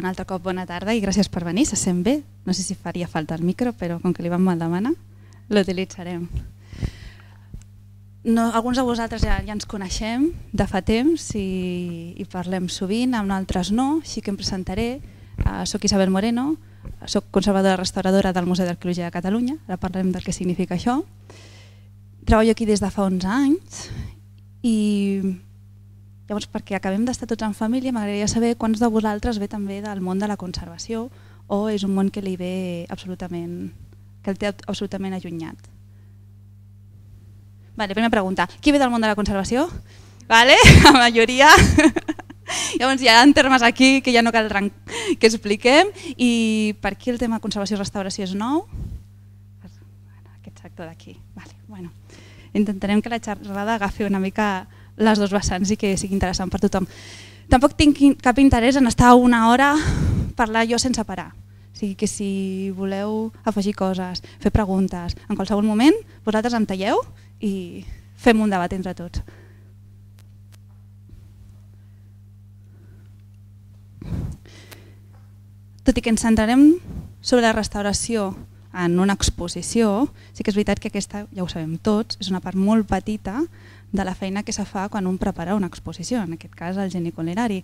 Un altre cop bona tarda i gràcies per venir, se sent bé. No sé si faria falta el micro, però com que li van mal demanar, l'utilitzarem. No, alguns de vosaltres ja, ja ens coneixem de fa temps i, i parlem sovint, amb altres no, així que em presentaré. Uh, soc Isabel Moreno, soc conservadora restauradora del Museu d'Arqueologia de Catalunya, ara parlem del que significa això. Treballo aquí des de fa 11 anys i Llavors, perquè acabem d'estar tots en família, m'agradaria saber quants de vosaltres ve també del món de la conservació o és un món que li ve absolutament, que el té absolutament allunyat. Vale, primera pregunta. Qui ve del món de la conservació? Vale, la majoria. Llavors hi ha termes aquí que ja no cal que expliquem i per aquí el tema conservació i restauració és nou. Aquest sector d'aquí. Vale, bueno. Intentarem que la xerrada agafi una mica les dos vessants i que sigui interessant per tothom. Tampoc tinc cap interès en estar una hora parlar jo sense parar. O sigui que si voleu afegir coses, fer preguntes, en qualsevol moment vosaltres em talleu i fem un debat entre tots. Tot i que ens centrarem sobre la restauració en una exposició, sí que és veritat que aquesta, ja ho sabem tots, és una part molt petita de la feina que se fa quan un prepara una exposició, en aquest cas el geni culinari.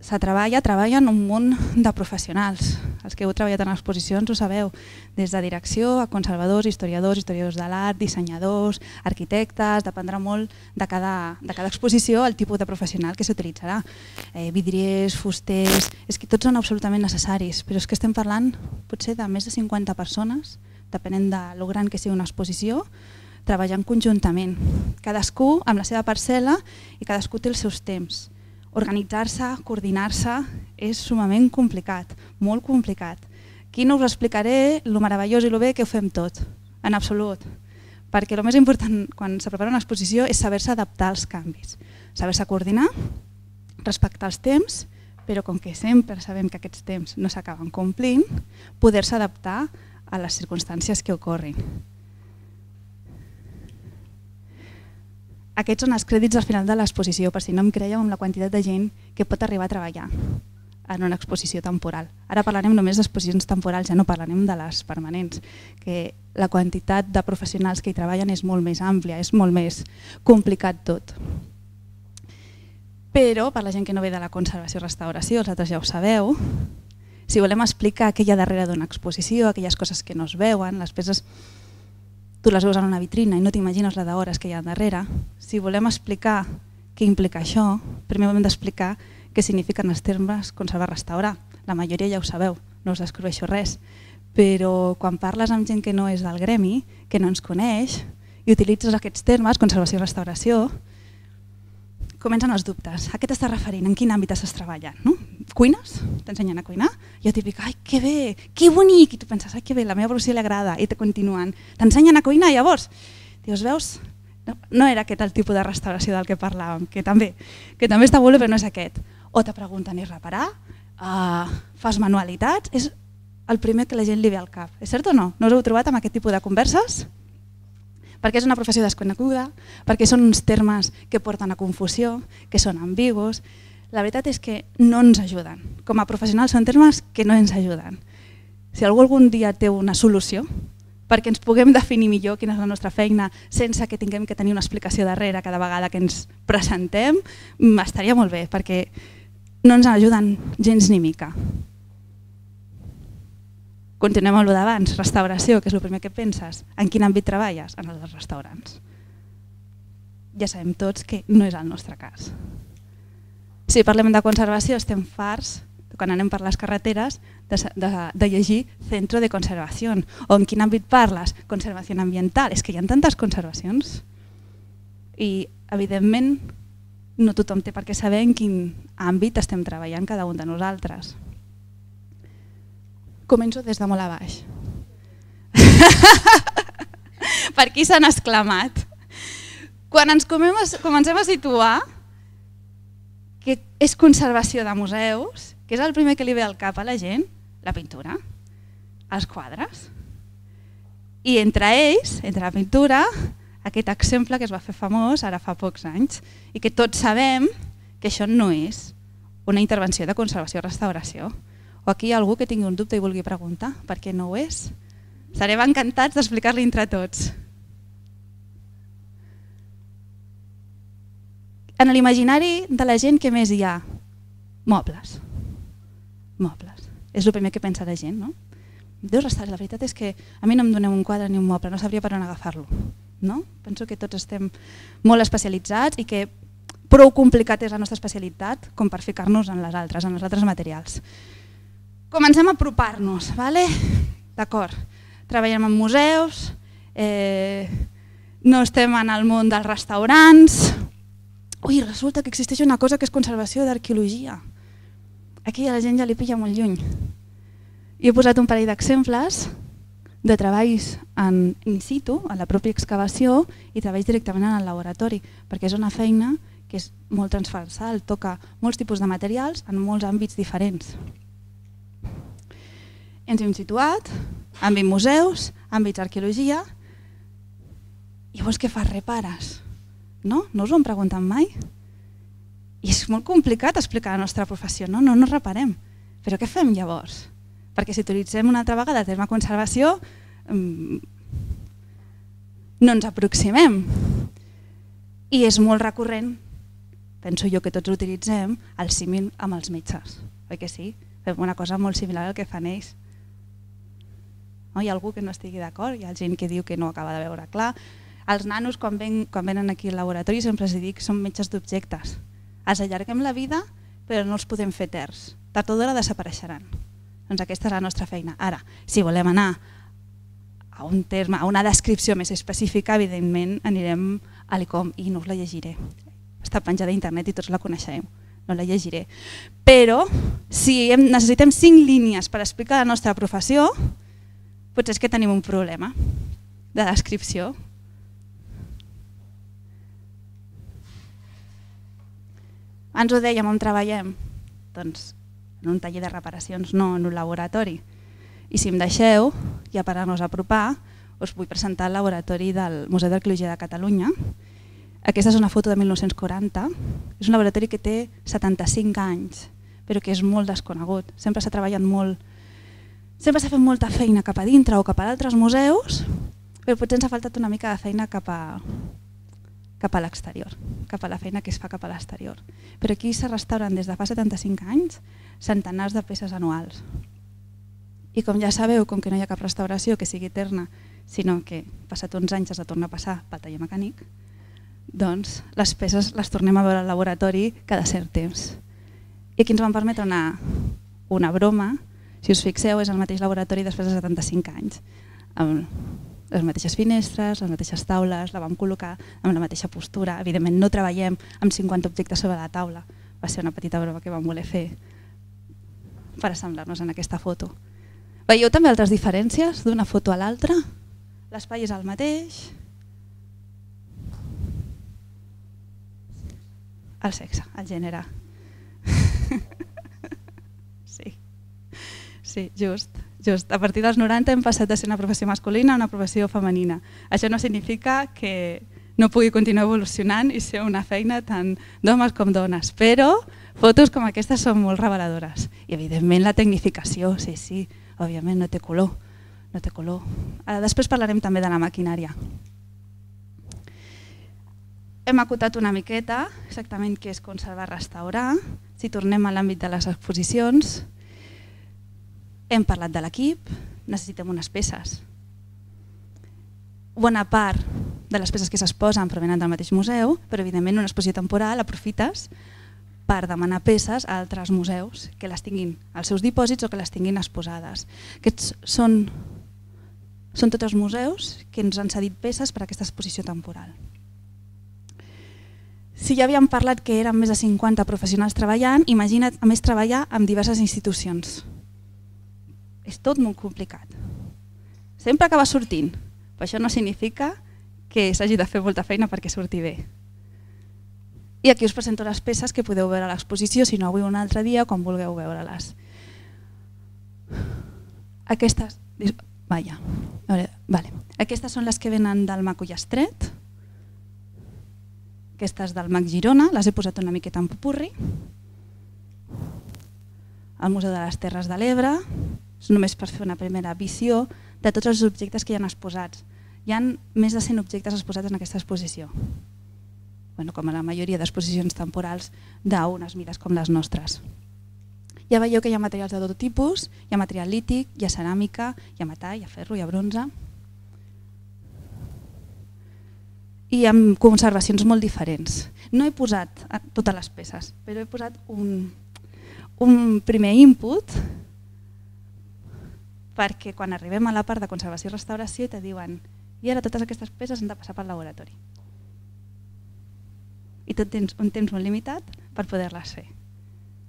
Se treballa, treballen un munt de professionals. Els que heu treballat en exposicions ho sabeu, des de direcció a conservadors, historiadors, historiadors de l'art, dissenyadors, arquitectes, dependrà molt de cada, de cada exposició el tipus de professional que s'utilitzarà. Eh, vidriers, fusters, és que tots són absolutament necessaris, però és que estem parlant potser de més de 50 persones, depenent de lo gran que sigui una exposició, treballant conjuntament, cadascú amb la seva parcel·la i cadascú té els seus temps. Organitzar-se, coordinar-se és sumament complicat, molt complicat. Aquí no us explicaré lo meravellós i lo bé que ho fem tot, en absolut, perquè el més important quan se prepara una exposició és saber-se adaptar als canvis, saber-se coordinar, respectar els temps, però com que sempre sabem que aquests temps no s'acaben complint, poder-se adaptar a les circumstàncies que ocorrin. Aquests són els crèdits al final de l'exposició, per si no em creieu amb la quantitat de gent que pot arribar a treballar en una exposició temporal. Ara parlarem només d'exposicions temporals, ja no parlarem de les permanents, que la quantitat de professionals que hi treballen és molt més àmplia, és molt més complicat tot. Però, per la gent que no ve de la conservació i restauració, els altres ja ho sabeu, si volem explicar què hi ha darrere d'una exposició, aquelles coses que no es veuen, les peces tu les veus en una vitrina i no t'imagines la d'hores que hi ha darrere. Si volem explicar què implica això, primer hem d'explicar què signifiquen els termes conservar-restaurar. La majoria ja ho sabeu, no us descobreixo res. Però quan parles amb gent que no és del gremi, que no ens coneix, i utilitzes aquests termes, conservació i restauració, comencen els dubtes. A què t'estàs referint? En quin àmbit estàs treballant? No? Cuines? T'ensenyen a cuinar? Jo típic, ai, que bé, que bonic! I tu penses, ai, que bé, la meva evolució li agrada. I te continuen. T'ensenyen a cuinar, llavors. Dius, veus? No, no era aquest el tipus de restauració del que parlàvem, que també, que també està molt bé, però no és aquest. O te pregunten i reparar, uh, fas manualitats, és el primer que la gent li ve al cap. És cert o no? No us heu trobat amb aquest tipus de converses? perquè és una professió desconeguda, perquè són uns termes que porten a confusió, que són ambigus. La veritat és que no ens ajuden. Com a professionals són termes que no ens ajuden. Si algú algun dia té una solució perquè ens puguem definir millor quina és la nostra feina sense que tinguem que tenir una explicació darrere cada vegada que ens presentem, estaria molt bé perquè no ens ajuden gens ni mica. Continuem amb el d'abans, restauració, que és el primer que penses. En quin àmbit treballes? En els restaurants. Ja sabem tots que no és el nostre cas. Si parlem de conservació, estem farts, quan anem per les carreteres, de, de, de llegir centro de conservació. O en quin àmbit parles? Conservació ambiental. És que hi ha tantes conservacions. I, evidentment, no tothom té per què saber en quin àmbit estem treballant cada un de nosaltres. Començo des de molt a baix. per qui s'han exclamat? Quan ens comencem a situar, que és conservació de museus, que és el primer que li ve al cap a la gent, la pintura, els quadres. I entre ells, entre la pintura, aquest exemple que es va fer famós ara fa pocs anys i que tots sabem que això no és una intervenció de conservació-restauració, i restauració aquí hi ha algú que tingui un dubte i vulgui preguntar, perquè no ho és, serem encantats d'explicar-li entre tots. En l'imaginari de la gent, què més hi ha? Mobles. Mobles. És el primer que pensa la gent, no? Déu restar, la veritat és que a mi no em doneu un quadre ni un moble, no sabria per on agafar-lo. No? Penso que tots estem molt especialitzats i que prou complicat és la nostra especialitat com per ficar-nos en les altres, en els altres materials. Comencem a apropar-nos, vale? d'acord? Treballem en museus, eh, no estem en el món dels restaurants... Ui, resulta que existeix una cosa que és conservació d'arqueologia. Aquí a la gent ja li pilla molt lluny. I he posat un parell d'exemples de treballs en in situ, a la pròpia excavació, i treballs directament en el laboratori, perquè és una feina que és molt transversal, toca molts tipus de materials en molts àmbits diferents ens hem situat, àmbit museus, àmbit arqueologia, i llavors què fas? Repares. No? No us ho han preguntat mai? I és molt complicat explicar la nostra professió, no? No, no reparem. Però què fem llavors? Perquè si utilitzem una altra vegada el terme conservació, mm, no ens aproximem. I és molt recurrent, penso jo que tots utilitzem, el símil amb els metges, oi que sí? Fem una cosa molt similar al que fan ells. No? Hi ha algú que no estigui d'acord, hi ha gent que diu que no acaba de veure clar. Els nanos, quan, ven, quan venen aquí al laboratori, sempre els dic que són metges d'objectes. Els allarguem la vida, però no els podem fer terç. Tard tota o d'hora desapareixeran. Doncs aquesta és la nostra feina. Ara, si volem anar a un terme, a una descripció més específica, evidentment anirem a l'ICOM i no us la llegiré. Està penjada a internet i tots la coneixem. no la llegiré. Però si necessitem cinc línies per explicar la nostra professió, potser és que tenim un problema de descripció. Ens ho dèiem on treballem? Doncs en un taller de reparacions, no en un laboratori. I si em deixeu, ja per anar nos a apropar, us vull presentar el laboratori del Museu d'Arqueologia de Catalunya. Aquesta és una foto de 1940. És un laboratori que té 75 anys, però que és molt desconegut. Sempre s'ha treballat molt Sempre s'ha fet molta feina cap a dintre o cap a altres museus, però potser ens ha faltat una mica de feina cap a, cap a l'exterior, cap a la feina que es fa cap a l'exterior. Però aquí se restauren des de fa 75 anys centenars de peces anuals. I com ja sabeu, com que no hi ha cap restauració que sigui eterna, sinó que passat uns anys es de tornar a passar pel taller mecànic, doncs les peces les tornem a veure al laboratori cada cert temps. I aquí ens van permetre una, una broma si us fixeu, és el mateix laboratori després de 75 anys, amb les mateixes finestres, les mateixes taules, la vam col·locar amb la mateixa postura. Evidentment no treballem amb 50 objectes sobre la taula, va ser una petita broma que vam voler fer per assemblar-nos en aquesta foto. Veieu també altres diferències d'una foto a l'altra? L'espai és el mateix, el sexe, el gènere. Sí, just, just. A partir dels 90 hem passat de ser una professió masculina a una professió femenina. Això no significa que no pugui continuar evolucionant i ser una feina tant d'homes com dones, però fotos com aquestes són molt reveladores. I evidentment la tecnificació, sí, sí, òbviament no té color, no té color. Ara, després parlarem també de la maquinària. Hem acotat una miqueta exactament què és conservar-restaurar, si tornem a l'àmbit de les exposicions, hem parlat de l'equip, necessitem unes peces. Bona part de les peces que s'exposen provenen del mateix museu, però evidentment una exposició temporal aprofites per demanar peces a altres museus que les tinguin als seus dipòsits o que les tinguin exposades. Aquests són, són tots els museus que ens han cedit peces per a aquesta exposició temporal. Si ja havíem parlat que eren més de 50 professionals treballant, imagina't a més treballar amb diverses institucions és tot molt complicat. Sempre acaba sortint, però això no significa que s'hagi de fer molta feina perquè surti bé. I aquí us presento les peces que podeu veure a l'exposició, si no avui un altre dia, quan vulgueu veure-les. Aquestes, Vaja. vale. Aquestes són les que venen del Mac Ullastret. Aquestes del Mac Girona, les he posat una miqueta en pupurri. Al Museu de les Terres de l'Ebre només per fer una primera visió de tots els objectes que hi han exposats. Hi han més de 100 objectes exposats en aquesta exposició. Bueno, com a la majoria d'exposicions temporals d'unes mides com les nostres. Ja veieu que hi ha materials de tot tipus, hi ha material lític, hi ha ceràmica, hi ha metall, hi ha ferro, hi ha bronze. I amb conservacions molt diferents. No he posat totes les peces, però he posat un, un primer input perquè quan arribem a la part de conservació i restauració et diuen i ara totes aquestes peces han de passar pel laboratori. I tu tens un temps molt limitat per poder-les fer.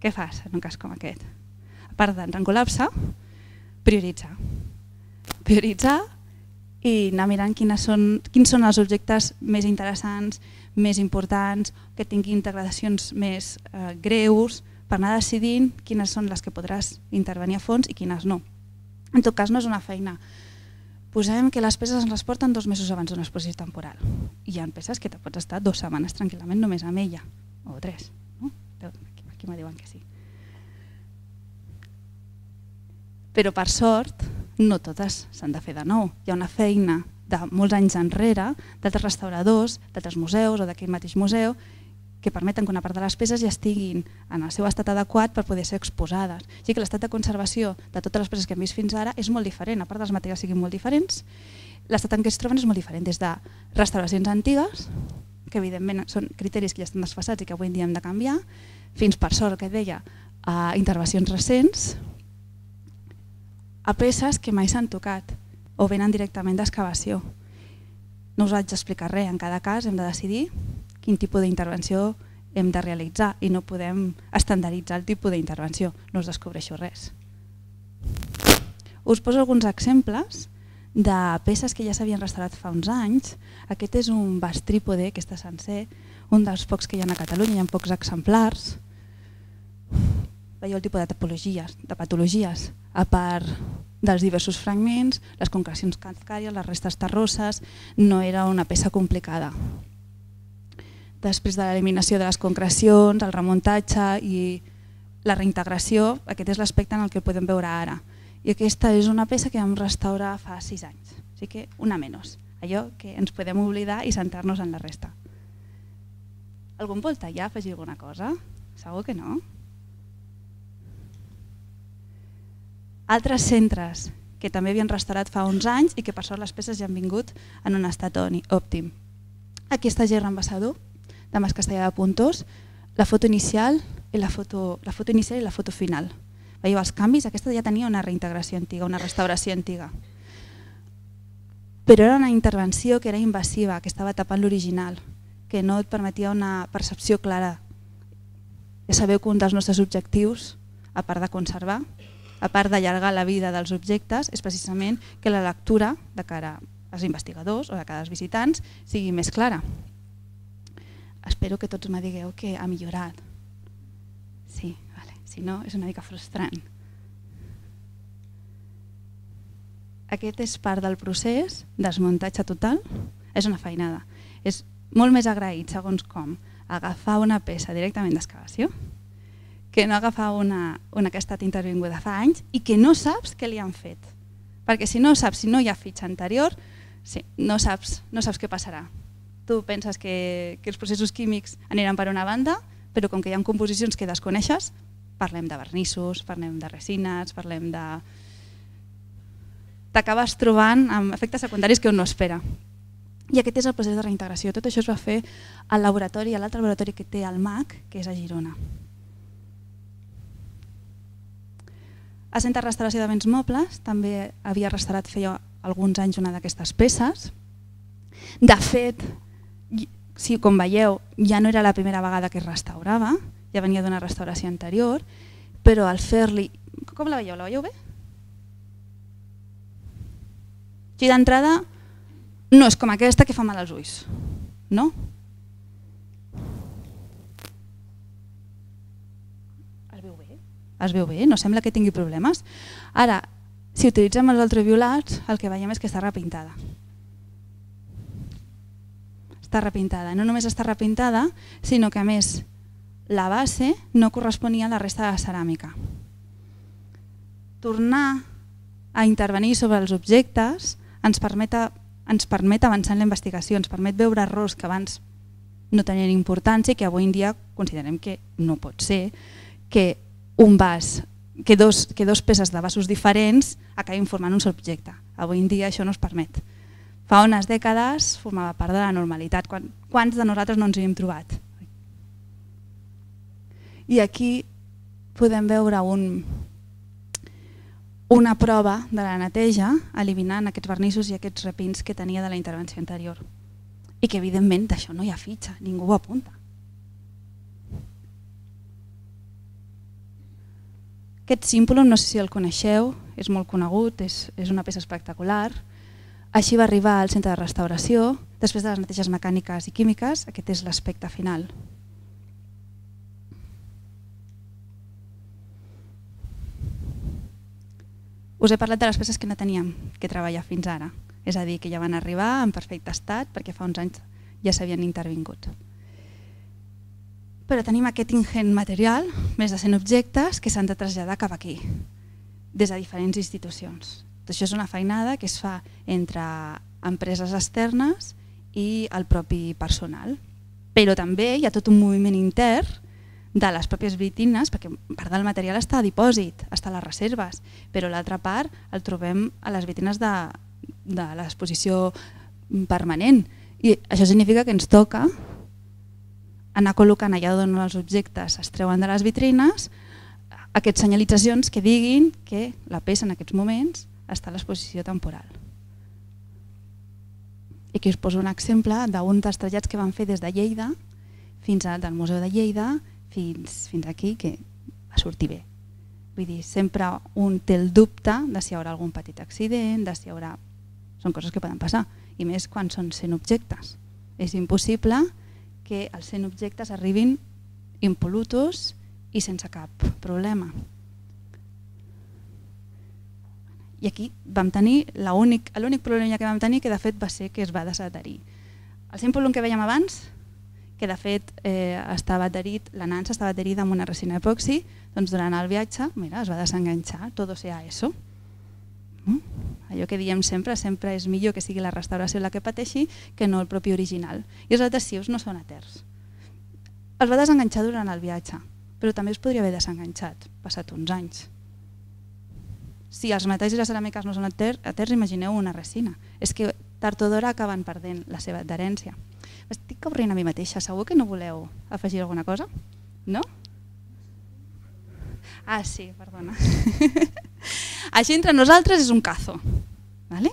Què fas en un cas com aquest? A part col·lapse, prioritzar. Prioritzar i anar mirant quines són, quins són els objectes més interessants, més importants, que tinguin degradacions més eh, greus, per anar decidint quines són les que podràs intervenir a fons i quines no. En tot cas, no és una feina. Posem que les peces ens les porten dos mesos abans d'una exposició temporal. I hi ha peces que te pots estar dues setmanes tranquil·lament només amb ella, o tres. No? Aquí, aquí me diuen que sí. Però per sort, no totes s'han de fer de nou. Hi ha una feina de molts anys enrere, d'altres restauradors, d'altres museus o d'aquell mateix museu, que permeten que una part de les peces ja estiguin en el seu estat adequat per poder ser exposades. O sigui que l'estat de conservació de totes les peces que hem vist fins ara és molt diferent, a part dels materials siguin molt diferents, l'estat en què es troben és molt diferent, des de restauracions antigues, que evidentment són criteris que ja estan desfassats i que avui en dia hem de canviar, fins per sort, que deia, a intervencions recents, a peces que mai s'han tocat o venen directament d'excavació. No us vaig explicar res, en cada cas hem de decidir quin tipus d'intervenció hem de realitzar i no podem estandarditzar el tipus d'intervenció, no us descobreixo res. Us poso alguns exemples de peces que ja s'havien restaurat fa uns anys. Aquest és un vas trípode, que està sencer, un dels pocs que hi ha a Catalunya, hi ha pocs exemplars. Veieu el tipus de topologies, de patologies, a part dels diversos fragments, les concrecions calcàries, les restes terrosses, no era una peça complicada després de l'eliminació de les concrecions, el remuntatge i la reintegració, aquest és l'aspecte en el que podem veure ara. I aquesta és una peça que vam restaurar fa sis anys, així que una menys, allò que ens podem oblidar i centrar-nos en la resta. Algun vol tallar, afegir alguna cosa? Segur que no. Altres centres que també havien restaurat fa uns anys i que per sort les peces ja han vingut en un estat òptim. Aquesta és Gerra Ambassador, de Mas Castellà de Pontós, la foto inicial i la foto, la foto inicial i la foto final. Veieu els canvis? Aquesta ja tenia una reintegració antiga, una restauració antiga. Però era una intervenció que era invasiva, que estava tapant l'original, que no et permetia una percepció clara. Ja sabeu que un dels nostres objectius, a part de conservar, a part d'allargar la vida dels objectes, és precisament que la lectura de cara als investigadors o de cara als visitants sigui més clara espero que tots me digueu que ha millorat. Sí, vale. si no és una mica frustrant. Aquest és part del procés, desmuntatge total, és una feinada. És molt més agraït, segons com, agafar una peça directament d'excavació que no agafar una, una que ha estat intervinguda fa anys i que no saps què li han fet. Perquè si no saps, si no hi ha fitxa anterior, sí, no, saps, no saps què passarà tu penses que, que els processos químics aniran per una banda, però com que hi ha composicions que desconeixes, parlem de vernissos, parlem de resines, parlem de... T'acabes trobant amb efectes secundaris que un no espera. I aquest és el procés de reintegració. Tot això es va fer al laboratori, a l'altre laboratori que té el MAC, que és a Girona. A Centre de Restauració de Béns Mobles també havia restaurat feia alguns anys una d'aquestes peces. De fet, sí, com veieu, ja no era la primera vegada que es restaurava, ja venia d'una restauració anterior, però al fer-li... Com la veieu? La veieu bé? Així d'entrada, no és com aquesta que fa mal als ulls, no? Es veu bé? Es veu bé? No sembla que tingui problemes? Ara, si utilitzem els ultraviolats, el que veiem és que està repintada està repintada. No només està repintada, sinó que a més la base no corresponia a la resta de la ceràmica. Tornar a intervenir sobre els objectes ens permet, ens permet avançar en la investigació, ens permet veure errors que abans no tenien importància i que avui en dia considerem que no pot ser que un vas, que dos, que dos peces de vasos diferents acabin formant un sol objecte. Avui en dia això no es permet fa unes dècades formava part de la normalitat. Quants de nosaltres no ens hi hem trobat? I aquí podem veure un, una prova de la neteja eliminant aquests vernissos i aquests repins que tenia de la intervenció anterior. I que evidentment d'això no hi ha fitxa, ningú ho apunta. Aquest símbol, no sé si el coneixeu, és molt conegut, és, és una peça espectacular, així va arribar al centre de restauració, després de les neteges mecàniques i químiques, aquest és l'aspecte final. Us he parlat de les peces que no teníem que treballar fins ara, és a dir, que ja van arribar en perfecte estat perquè fa uns anys ja s'havien intervingut. Però tenim aquest ingent material, més de 100 objectes, que s'han de traslladar cap aquí, des de diferents institucions. Això és una feinada que es fa entre empreses externes i el propi personal. Però també hi ha tot un moviment intern de les pròpies vitines, perquè part del material està a dipòsit, està a les reserves, però l'altra part el trobem a les vitines de, de l'exposició permanent. I això significa que ens toca anar col·locant allà on els objectes es treuen de les vitrines aquestes senyalitzacions que diguin que la peça en aquests moments està l'exposició temporal. I aquí us poso un exemple d'un dels trasllats que van fer des de Lleida fins al del Museu de Lleida fins, fins aquí, que va sortir bé. Vull dir, sempre un té el dubte de si hi haurà algun petit accident, de si hi haurà... Són coses que poden passar, i més quan són 100 objectes. És impossible que els 100 objectes arribin impolutos i sense cap problema. I aquí vam tenir l'únic problema que vam tenir, que de fet va ser que es va desaterir. El símbol que veiem abans, que de fet eh, estava adherit, la nansa estava adherida amb una resina epoxi, doncs durant el viatge mira, es va desenganxar, o sea eso. Mm? Allò que diem sempre, sempre és millor que sigui la restauració la que pateixi que no el propi original. I els adhesius no són eters. Els va desenganxar durant el viatge, però també es podria haver desenganxat, passat uns anys si els metalls i les ceràmiques no són a terra, imagineu una resina. És que tard o d'hora acaben perdent la seva adherència. Estic cobrint a mi mateixa, segur que no voleu afegir alguna cosa? No? Ah, sí, perdona. Així entre nosaltres és un cazo. ¿vale?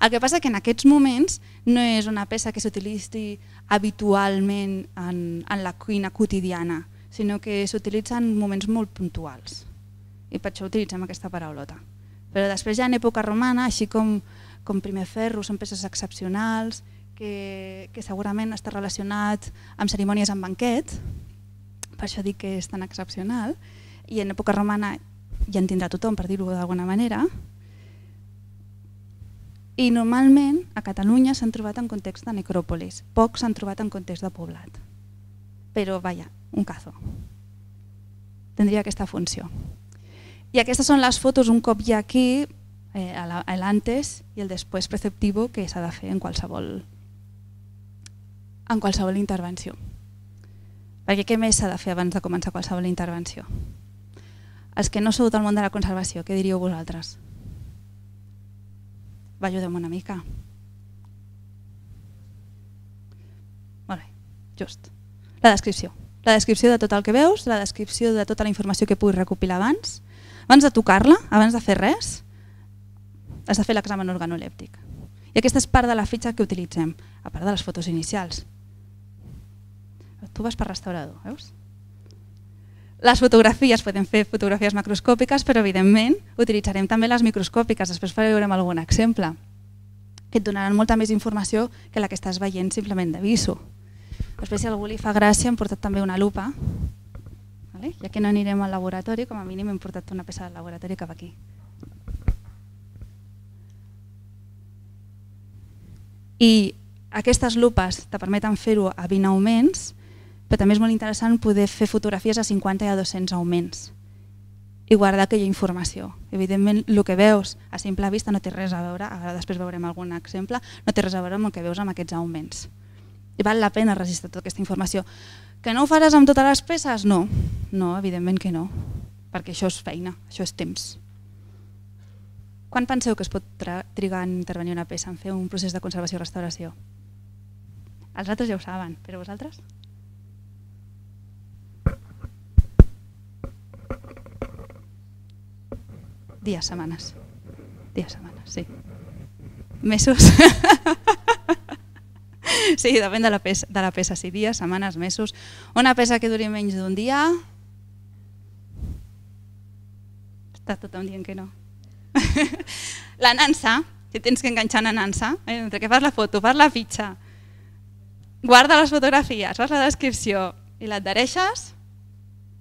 El que passa que en aquests moments no és una peça que s'utilitzi habitualment en, en la cuina quotidiana, sinó que s'utilitza en moments molt puntuals i per això utilitzem aquesta paraulota. Però després ja en època romana, així com, com primer ferro, són peces excepcionals, que, que segurament està relacionat amb cerimònies amb banquet, per això dic que és tan excepcional, i en època romana ja en tindrà tothom, per dir-ho d'alguna manera, i normalment a Catalunya s'han trobat en context de necròpolis, pocs s'han trobat en context de poblat. Però, vaja, un cazo. Tindria aquesta funció. I aquestes són les fotos un cop hi ha aquí, eh, el antes i el després preceptivo que s'ha de fer en qualsevol, en qualsevol intervenció. Perquè què més s'ha de fer abans de començar qualsevol intervenció? Els que no sou del món de la conservació, què diríeu vosaltres? Va, ajudeu una mica. Molt bé, just. La descripció. La descripció de tot el que veus, la descripció de tota la informació que puguis recopilar abans, abans de tocar-la, abans de fer res, has de fer l'examen organolèptic. I aquesta és part de la fitxa que utilitzem, a part de les fotos inicials. Tu vas per restaurador, veus? Les fotografies, podem fer fotografies macroscòpiques, però evidentment utilitzarem també les microscòpiques, després farem algun exemple, que et donaran molta més informació que la que estàs veient simplement de viso. Després, si algú li fa gràcia, hem portat també una lupa Vale? Ja que no anirem al laboratori, com a mínim hem portat una peça del laboratori cap aquí. I aquestes lupes te permeten fer-ho a 20 augments, però també és molt interessant poder fer fotografies a 50 i a 200 augments i guardar aquella informació. Evidentment, el que veus a simple vista no té res a veure, ara després veurem algun exemple, no té res a veure amb el que veus amb aquests augments. I val la pena registrar tota aquesta informació. Que no ho faràs amb totes les peces? No, no, evidentment que no, perquè això és feina, això és temps. Quan penseu que es pot trigar a intervenir una peça, en fer un procés de conservació i restauració? Els altres ja ho saben, però vosaltres? Dies, setmanes. Dies, setmanes, sí. Mesos. sí, depèn de la, peça, de la peça, si dies, setmanes, mesos. Una peça que duri menys d'un dia... Està tothom dient que no. la nansa, si tens que enganxar una nansa, eh? entre que fas la foto, fas la fitxa, guarda les fotografies, fas la descripció i l'adhereixes,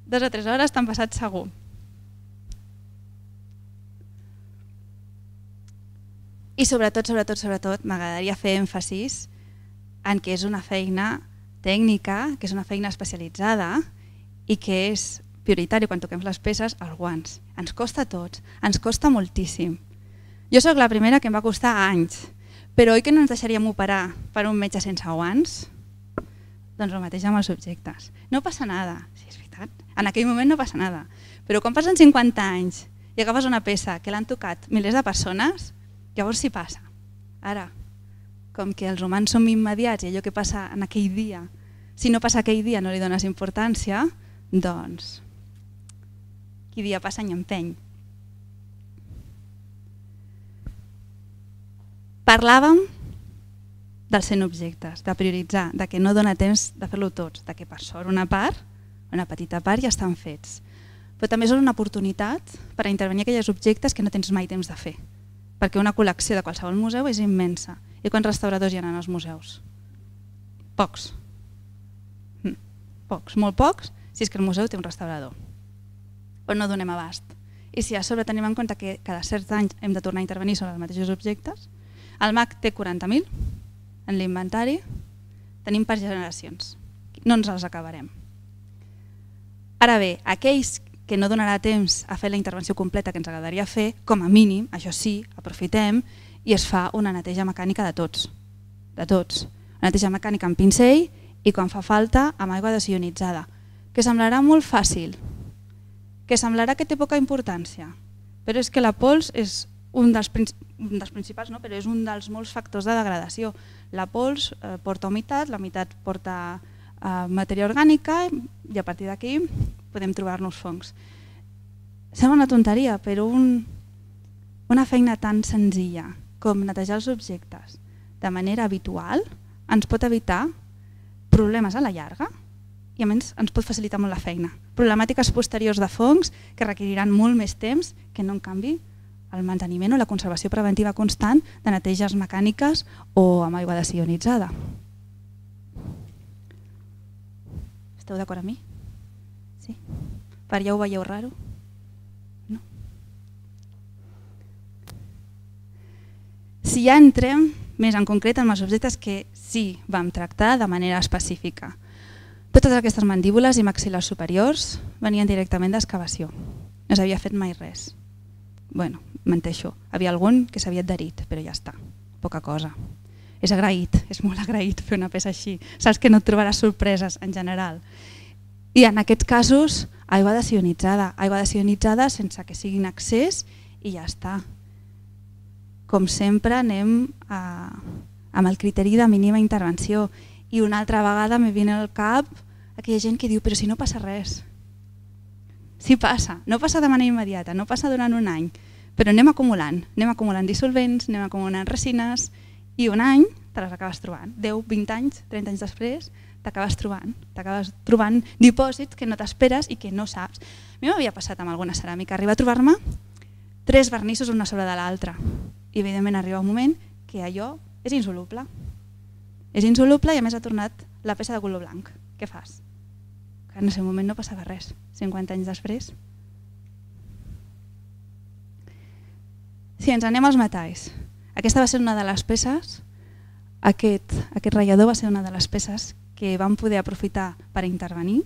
dues o tres hores t'han passat segur. I sobretot, sobretot, sobretot, m'agradaria fer èmfasis en què és una feina tècnica, que és una feina especialitzada i que és prioritari quan toquem les peces, els guants. Ens costa a tots, ens costa moltíssim. Jo sóc la primera que em va costar anys, però oi que no ens deixaríem operar per un metge sense guants? Doncs el mateix amb els objectes. No passa nada, sí, és veritat. En aquell moment no passa nada. Però quan passen 50 anys i agafes una peça que l'han tocat milers de persones, llavors sí passa. Ara, com que els humans som immediats i allò que passa en aquell dia, si no passa aquell dia no li dones importància, doncs qui dia passa any empeny. Parlàvem dels 100 objectes, de prioritzar, de que no dona temps de fer-lo tots, de que per sort una part, una petita part, ja estan fets. Però també és una oportunitat per a intervenir aquells objectes que no tens mai temps de fer, perquè una col·lecció de qualsevol museu és immensa i quants restauradors hi ha en els museus? Pocs. Hm, pocs, molt pocs, si és que el museu té un restaurador. Però no donem abast. I si a sobre tenim en compte que cada certs anys hem de tornar a intervenir sobre els mateixos objectes, el MAC té 40.000 en l'inventari, tenim per generacions. No ens els acabarem. Ara bé, aquells que no donarà temps a fer la intervenció completa que ens agradaria fer, com a mínim, això sí, aprofitem i es fa una neteja mecànica de tots, de tots. Una neteja mecànica amb pincell i quan fa falta amb aigua desionitzada, que semblarà molt fàcil, que semblarà que té poca importància, però és que la pols és un dels, un dels principals, no? però és un dels molts factors de degradació. La pols eh, porta humitat, la humitat porta eh, matèria orgànica i a partir d'aquí podem trobar-nos fongs. Sembla una tonteria, però un, una feina tan senzilla com netejar els objectes de manera habitual ens pot evitar problemes a la llarga i a més ens pot facilitar molt la feina. Problemàtiques posteriors de fongs que requeriran molt més temps que no en canvi el manteniment o la conservació preventiva constant de neteges mecàniques o amb aigua desionitzada. Esteu d'acord amb mi? Sí? Per ja ho veieu raro? si ja entrem més en concret amb els objectes que sí vam tractar de manera específica. Totes aquestes mandíbules i maxil·les superiors venien directament d'excavació. No s'havia fet mai res. bueno, menteixo, havia algun que s'havia adherit, però ja està, poca cosa. És agraït, és molt agraït fer una peça així. Saps que no et trobaràs sorpreses en general. I en aquests casos, aigua desionitzada, aigua desionitzada sense que sigui en accés i ja està, com sempre anem a, amb el criteri de mínima intervenció i una altra vegada me viene al cap aquella gent que diu però si no passa res. Sí passa, no passa de manera immediata, no passa durant un any, però anem acumulant, anem acumulant dissolvents, anem acumulant resines i un any te les acabes trobant. 10, 20 anys, 30 anys després t'acabes trobant, t'acabes trobant dipòsits que no t'esperes i que no saps. A mi m'havia passat amb alguna ceràmica, arriba a trobar-me tres vernissos una sobre de l'altra i evidentment arriba un moment que allò és insoluble. És insoluble i a més ha tornat la peça de color blanc. Què fas? Que en aquell moment no passava res, 50 anys després. Si sí, ens anem als metalls, aquesta va ser una de les peces, aquest, aquest ratllador va ser una de les peces que vam poder aprofitar per intervenir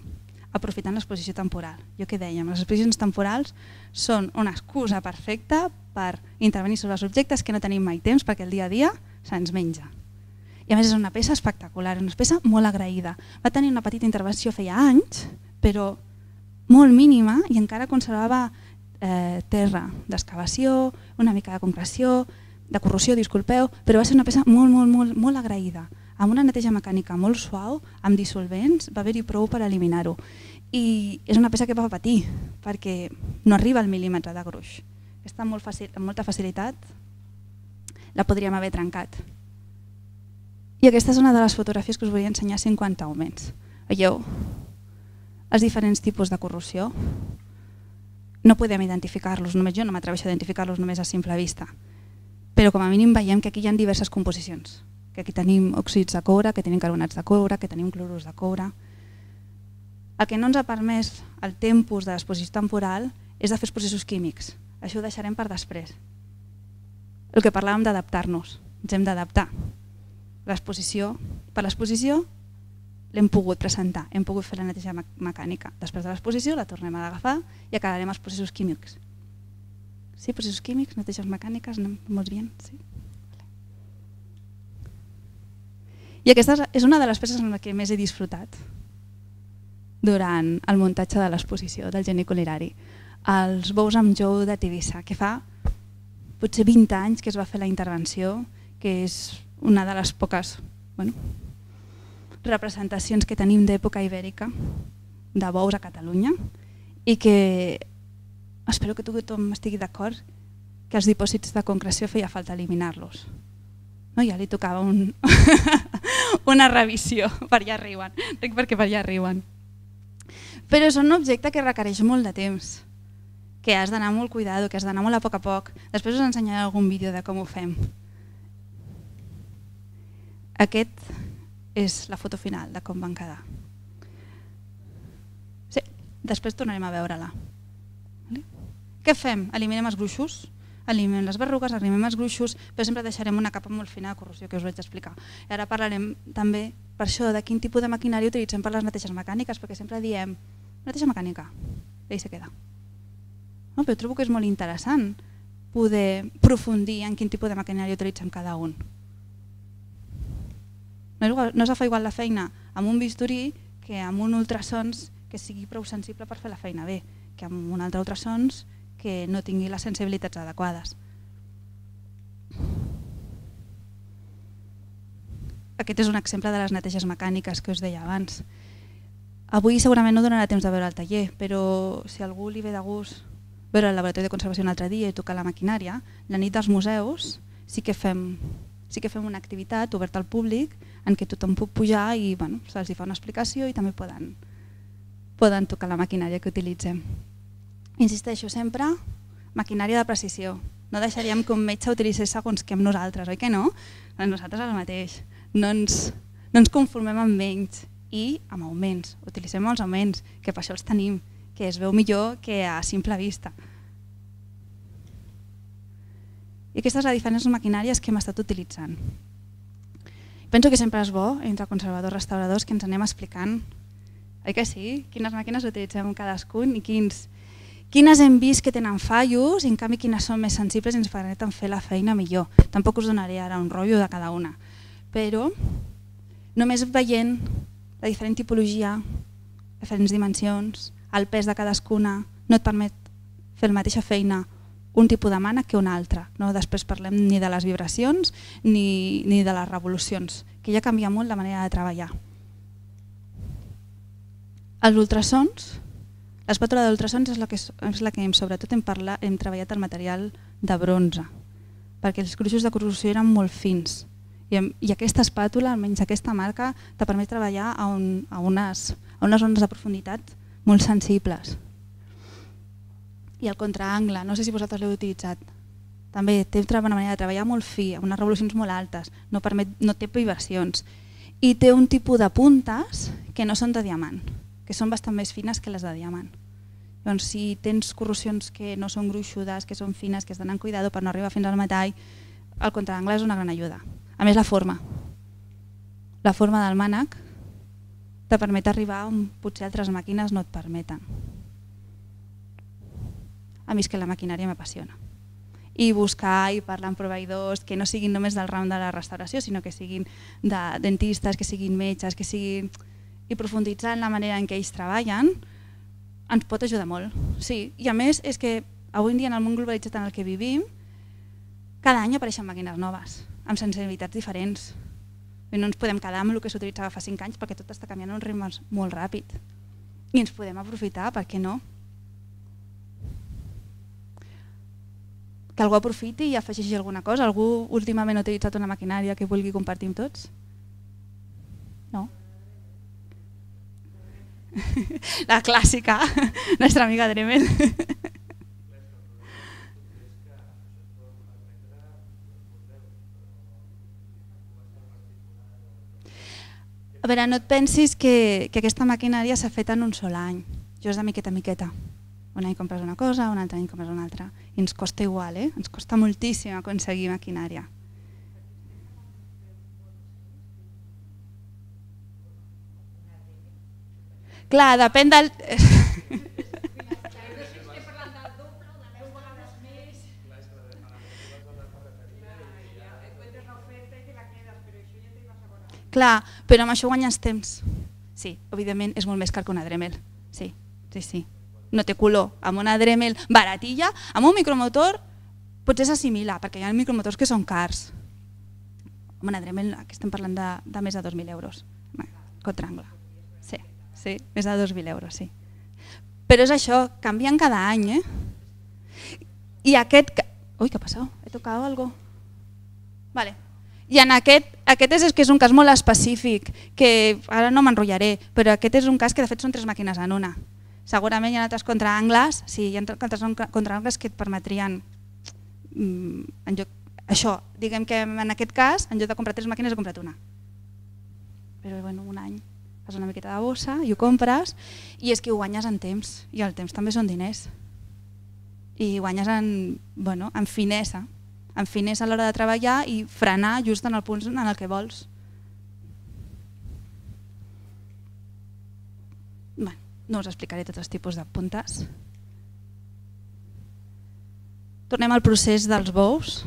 aprofitant l'exposició temporal. Jo què dèiem, les exposicions temporals són una excusa perfecta per intervenir sobre els objectes que no tenim mai temps perquè el dia a dia se'ns menja. I a més és una peça espectacular, una peça molt agraïda. Va tenir una petita intervenció feia anys, però molt mínima i encara conservava eh, terra d'excavació, una mica de concreció, de corrosió, disculpeu, però va ser una peça molt, molt, molt, molt agraïda amb una neteja mecànica molt suau, amb dissolvents, va haver-hi prou per eliminar-ho. I és una peça que va patir, perquè no arriba al mil·límetre de gruix. Està molt fàcil, amb molta facilitat, la podríem haver trencat. I aquesta és una de les fotografies que us volia ensenyar 50 augments. Veieu els diferents tipus de corrosió? No podem identificar-los, només jo no m'atreveixo a identificar-los només a simple vista. Però com a mínim veiem que aquí hi ha diverses composicions que aquí tenim òxids de cobre, que tenim carbonats de cobre, que tenim clorurs de cobre. El que no ens ha permès el tempus de l'exposició temporal és de fer els processos químics. Això ho deixarem per després. El que parlàvem d'adaptar-nos, ens hem d'adaptar. L'exposició, per l'exposició l'hem pogut presentar, hem pogut fer la neteja mecànica. Després de l'exposició la tornem a agafar i acabarem els processos químics. Sí, processos químics, neteges mecàniques, anem molt bé, sí. I aquesta és una de les peces en què més he disfrutat durant el muntatge de l'exposició del geni culinari. Els bous amb jou de Tivissa, que fa potser 20 anys que es va fer la intervenció, que és una de les poques bueno, representacions que tenim d'època ibèrica de bous a Catalunya i que espero que tothom estigui d'acord que els dipòsits de concreció feia falta eliminar-los no, ja li tocava un, una revisió, per allà riuen, dic perquè per allà riuen. Però és un objecte que requereix molt de temps, que has d'anar molt cuidado, que has d'anar molt a poc a poc. Després us ensenyaré algun vídeo de com ho fem. Aquest és la foto final de com van quedar. Sí, després tornarem a veure-la. Què fem? Eliminem els gruixos? eliminem les berrugues, eliminem els gruixos, però sempre deixarem una capa molt fina de corrosió que us vaig explicar. I ara parlarem també per això de quin tipus de maquinari utilitzem per les neteges mecàniques, perquè sempre diem neteja mecànica, i se queda. No, però trobo que és molt interessant poder profundir en quin tipus de maquinari utilitzem cada un. No, igual, no se fa igual la feina amb un bisturí que amb un ultrasons que sigui prou sensible per fer la feina bé, que amb un altre ultrasons que no tingui les sensibilitats adequades. Aquest és un exemple de les neteges mecàniques que us deia abans. Avui segurament no donarà temps de veure el taller, però si algú li ve de gust veure el laboratori de conservació un altre dia i tocar la maquinària, la nit dels museus sí que fem, sí que fem una activitat oberta al públic en què tothom puc pujar i bueno, se'ls fa una explicació i també poden, poden tocar la maquinària que utilitzem. Insisteixo sempre, maquinària de precisió. No deixaríem que un metge utilitzés segons que amb nosaltres, oi que no? Doncs nosaltres el mateix. No ens, no ens conformem amb menys i amb augments. Utilitzem els augments, que per això els tenim, que es veu millor que a simple vista. I aquestes són les diferents maquinàries que hem estat utilitzant. Penso que sempre és bo, entre conservadors i restauradors, que ens anem explicant, oi que sí? Quines màquines utilitzem cadascun i quins, Quines hem vist que tenen fallos i en canvi quines són més sensibles i ens permeten fer la feina millor. Tampoc us donaré ara un rotllo de cada una, però només veient la diferent tipologia, diferents dimensions, el pes de cadascuna, no et permet fer la mateixa feina un tipus de mana que un altre. No? Després parlem ni de les vibracions ni, ni de les revolucions, que ja canvia molt la manera de treballar. Els ultrasons L'espàtula d'ultrasons és, la que, és la que hem, sobretot hem, parlat, hem treballat el material de bronze, perquè els gruixos de corrosió eren molt fins. I, i aquesta espàtula, almenys aquesta marca, te permet treballar a, un, a, unes, a unes zones de profunditat molt sensibles. I el contraangle, no sé si vosaltres l'heu utilitzat, també té una manera de treballar molt fi, unes revolucions molt altes, no, permet, no té vibracions. I té un tipus de puntes que no són de diamant, que són bastant més fines que les de diamant. Doncs si tens corrosions que no són gruixudes, que són fines, que estan en cuidado per no arribar fins al metall, el contra d'angle és una gran ajuda. A més, la forma. La forma del mànec te permet arribar on potser altres màquines no et permeten. A mi és que la maquinària m'apassiona. I buscar i parlar amb proveïdors que no siguin només del ram de la restauració, sinó que siguin de dentistes, que siguin metges, que siguin... i profunditzar en la manera en què ells treballen, ens pot ajudar molt. Sí. I a més és que avui en dia en el món globalitzat en el que vivim, cada any apareixen màquines noves, amb sensibilitats diferents. I no ens podem quedar amb el que s'utilitzava fa 5 anys perquè tot està canviant a un ritme molt ràpid. I ens podem aprofitar, per què no? Que algú aprofiti i afegeixi alguna cosa. Algú últimament ha utilitzat una maquinària que vulgui compartir amb tots? No? la clàssica, nostra amiga Dremel. A veure, no et pensis que, que aquesta maquinària s'ha fet en un sol any. Jo és de miqueta a miqueta. Un any compres una cosa, un altre any compres una altra. I ens costa igual, eh? ens costa moltíssim aconseguir maquinària. Clar, depèn del... Clar, però amb això guanyes temps. Sí, evidentment és molt més car que una Dremel. Sí, sí, sí. No té color. Amb una Dremel baratilla, amb un micromotor potser s'assimila, perquè hi ha micromotors que són cars. Amb una Dremel, aquí estem parlant de, de més de 2.000 euros. Contra angle sí, més de 2.000 euros, sí. Però és això, canvien cada any, eh? I aquest... Ui, què ha passat? He tocat alguna Vale. I en aquest, aquest és, és que és un cas molt específic, que ara no m'enrotllaré, però aquest és un cas que de fet són tres màquines en una. Segurament hi ha altres contraangles, sí, hi ha altres contraangles que et permetrien mm, en lloc, això, diguem que en aquest cas, en lloc de comprar tres màquines he comprat una. Però bueno, un any fas una miqueta de bossa i ho compres i és que ho guanyes en temps i el temps també són diners i guanyes en, bueno, en finesa en finesa a l'hora de treballar i frenar just en el punt en el que vols bueno, no us explicaré tots els tipus de puntes tornem al procés dels bous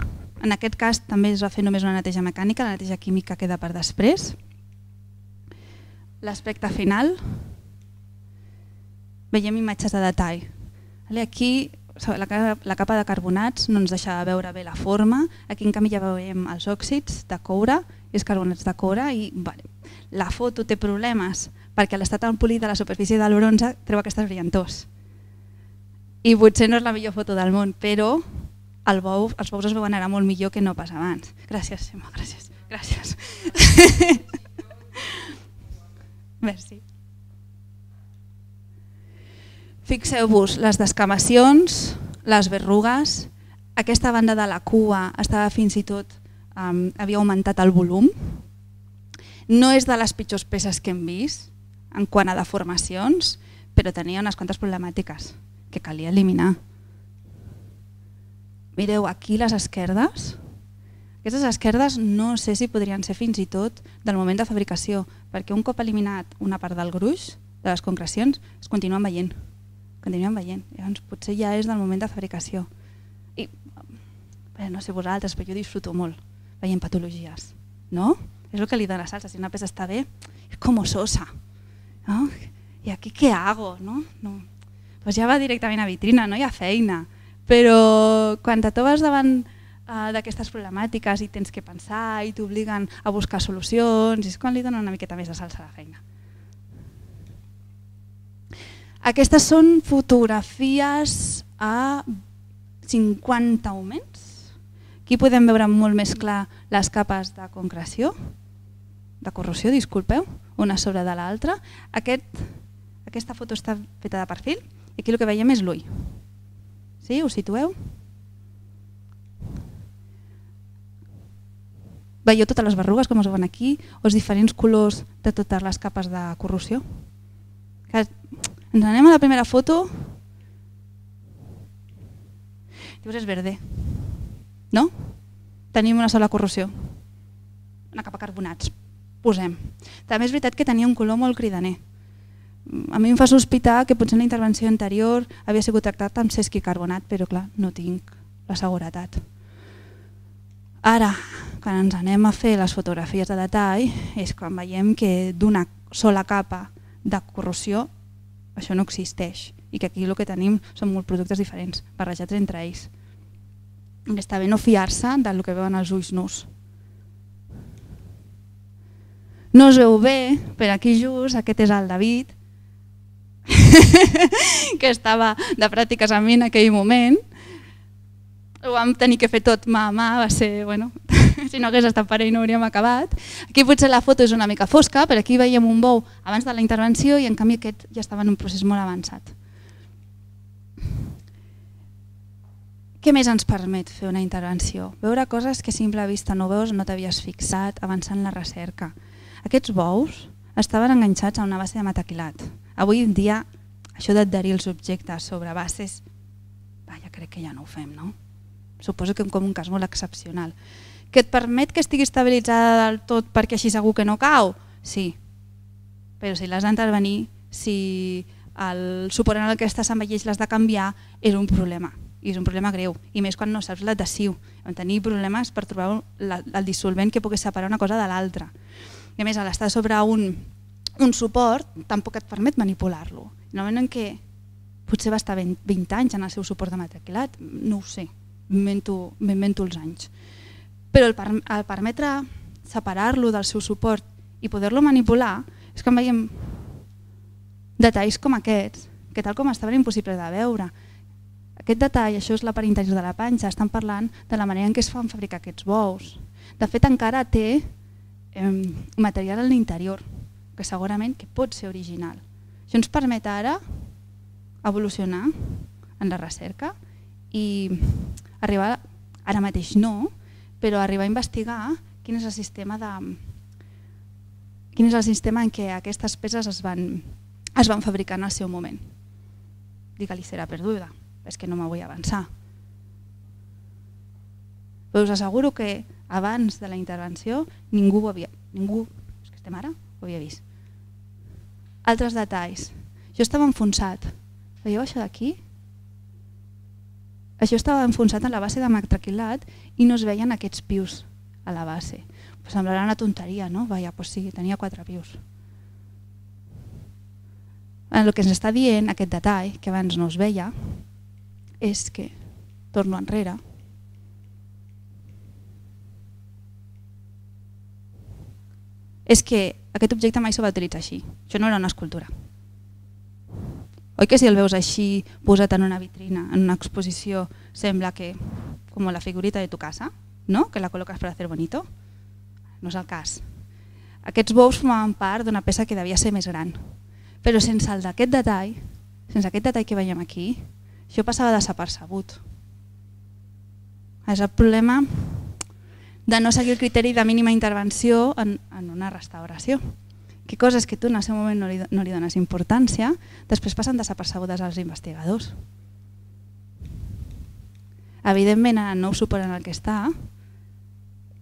en aquest cas també es va fer només una neteja mecànica, la neteja química queda per després l'aspecte final, veiem imatges de detall. Aquí la, capa de carbonats no ens deixava veure bé la forma, aquí en canvi ja veiem els òxids de coure i els carbonats de coure i vale. la foto té problemes perquè l'estat tan polida de la superfície del l'oronza treu aquestes brillantors. I potser no és la millor foto del món, però el bou, els bous es veuen ara molt millor que no pas abans. Gràcies, Emma, gràcies. gràcies. Merci. Fixeu-vos, les descamacions, les verrugues, aquesta banda de la cua estava fins i tot, um, havia augmentat el volum. No és de les pitjors peces que hem vist en quant a deformacions, però tenia unes quantes problemàtiques que calia eliminar. Mireu aquí les esquerdes, aquestes esquerdes no sé si podrien ser fins i tot del moment de fabricació, perquè un cop eliminat una part del gruix, de les concrecions, es continuen veient. Continuen veient. Llavors potser ja és del moment de fabricació. I bé, no sé vosaltres, però jo disfruto molt veient patologies. No? És el que li dona salsa. Si una peça està bé, és com sosa. No? I aquí què hago? No? No. Pues doncs ja va directament a vitrina, no hi ha feina. Però quan te trobes davant Eh, d'aquestes problemàtiques i tens que pensar i t'obliguen a buscar solucions i és quan li donen una miqueta més de salsa a la feina. Aquestes són fotografies a 50 augments. Aquí podem veure molt més clar les capes de concreció, de corrosió, disculpeu, una sobre de l'altra. Aquest, aquesta foto està feta de perfil i aquí el que veiem és l'ull. Sí, ho situeu? Veieu totes les berrugues com es veuen aquí o els diferents colors de totes les capes de corrosió? Que ens anem a la primera foto. Llavors és verde. No? Tenim una sola corrosió. Una capa carbonats. Posem. També és veritat que tenia un color molt cridaner. A mi em fa sospitar que potser en la intervenció anterior havia sigut tractat amb sesquicarbonat, però clar, no tinc la seguretat. Ara, quan ens anem a fer les fotografies de detall, és quan veiem que d'una sola capa de corrosió això no existeix i que aquí el que tenim són molts productes diferents, barrejats entre ells. Està bé no fiar-se del que veuen els ulls nus. No es veu bé, però aquí just aquest és el David, que estava de pràctiques amb mi en aquell moment, ho vam tenir que fer tot mà a mà, va ser, bueno, si no hagués estat parell no hauríem acabat. Aquí potser la foto és una mica fosca, però aquí veiem un bou abans de la intervenció i en canvi aquest ja estava en un procés molt avançat. Què més ens permet fer una intervenció? Veure coses que a simple vista no veus, no t'havies fixat, avançant la recerca. Aquests bous estaven enganxats a una base de mataquilat. Avui en dia, això d'adherir els objectes sobre bases, vaja, crec que ja no ho fem, no? suposo que com un cas molt excepcional. Que et permet que estigui estabilitzada del tot perquè així segur que no cau? Sí, però si l'has d'intervenir, si el suport en el que estàs amb l'has de canviar, és un problema i és un problema greu, i més quan no saps l'adhesiu, tenir problemes per trobar el dissolvent que pugui separar una cosa de l'altra. I a més, l'estar sobre un, un suport tampoc et permet manipular-lo. Normalment en què potser va estar 20 anys en el seu suport de matriculat, no ho sé, m'invento els anys. Però el, el permetre separar-lo del seu suport i poder-lo manipular és que en veiem detalls com aquests, que tal com estaven impossible de veure. Aquest detall, això és la part interior de la panxa, estan parlant de la manera en què es fan fabricar aquests bous. De fet, encara té eh, material a l'interior, que segurament que pot ser original. Això ens permet ara evolucionar en la recerca i arribar, ara mateix no, però arribar a investigar quin és el sistema de quin és el sistema en què aquestes peces es van, es van fabricar en el seu moment. Digue-li serà perduda, és que no me vull avançar. Però us asseguro que abans de la intervenció ningú ho havia, ningú, és que estem ara, ho havia vist. Altres detalls. Jo estava enfonsat. Veieu això d'aquí? Això estava enfonsat en la base de Mactraquilat i no es veien aquests pius a la base. Pues semblarà una tonteria, no? Vaja, pues sí, tenia quatre pius. El que ens està dient, aquest detall, que abans no es veia, és que, torno enrere, és que aquest objecte mai se va utilitzar així. Això no era una escultura. Oi que si el veus així posat en una vitrina, en una exposició, sembla que com la figurita de tu casa, no? que la col·loques per fer bonito? No és el cas. Aquests bous formaven part d'una peça que devia ser més gran, però sense el d'aquest detall, sense aquest detall que veiem aquí, això passava desapercebut. És el problema de no seguir el criteri de mínima intervenció en, en una restauració que coses que tu en el seu moment no li, no li dones importància, després passen desapercebudes als investigadors. Evidentment, no ho superen el que està,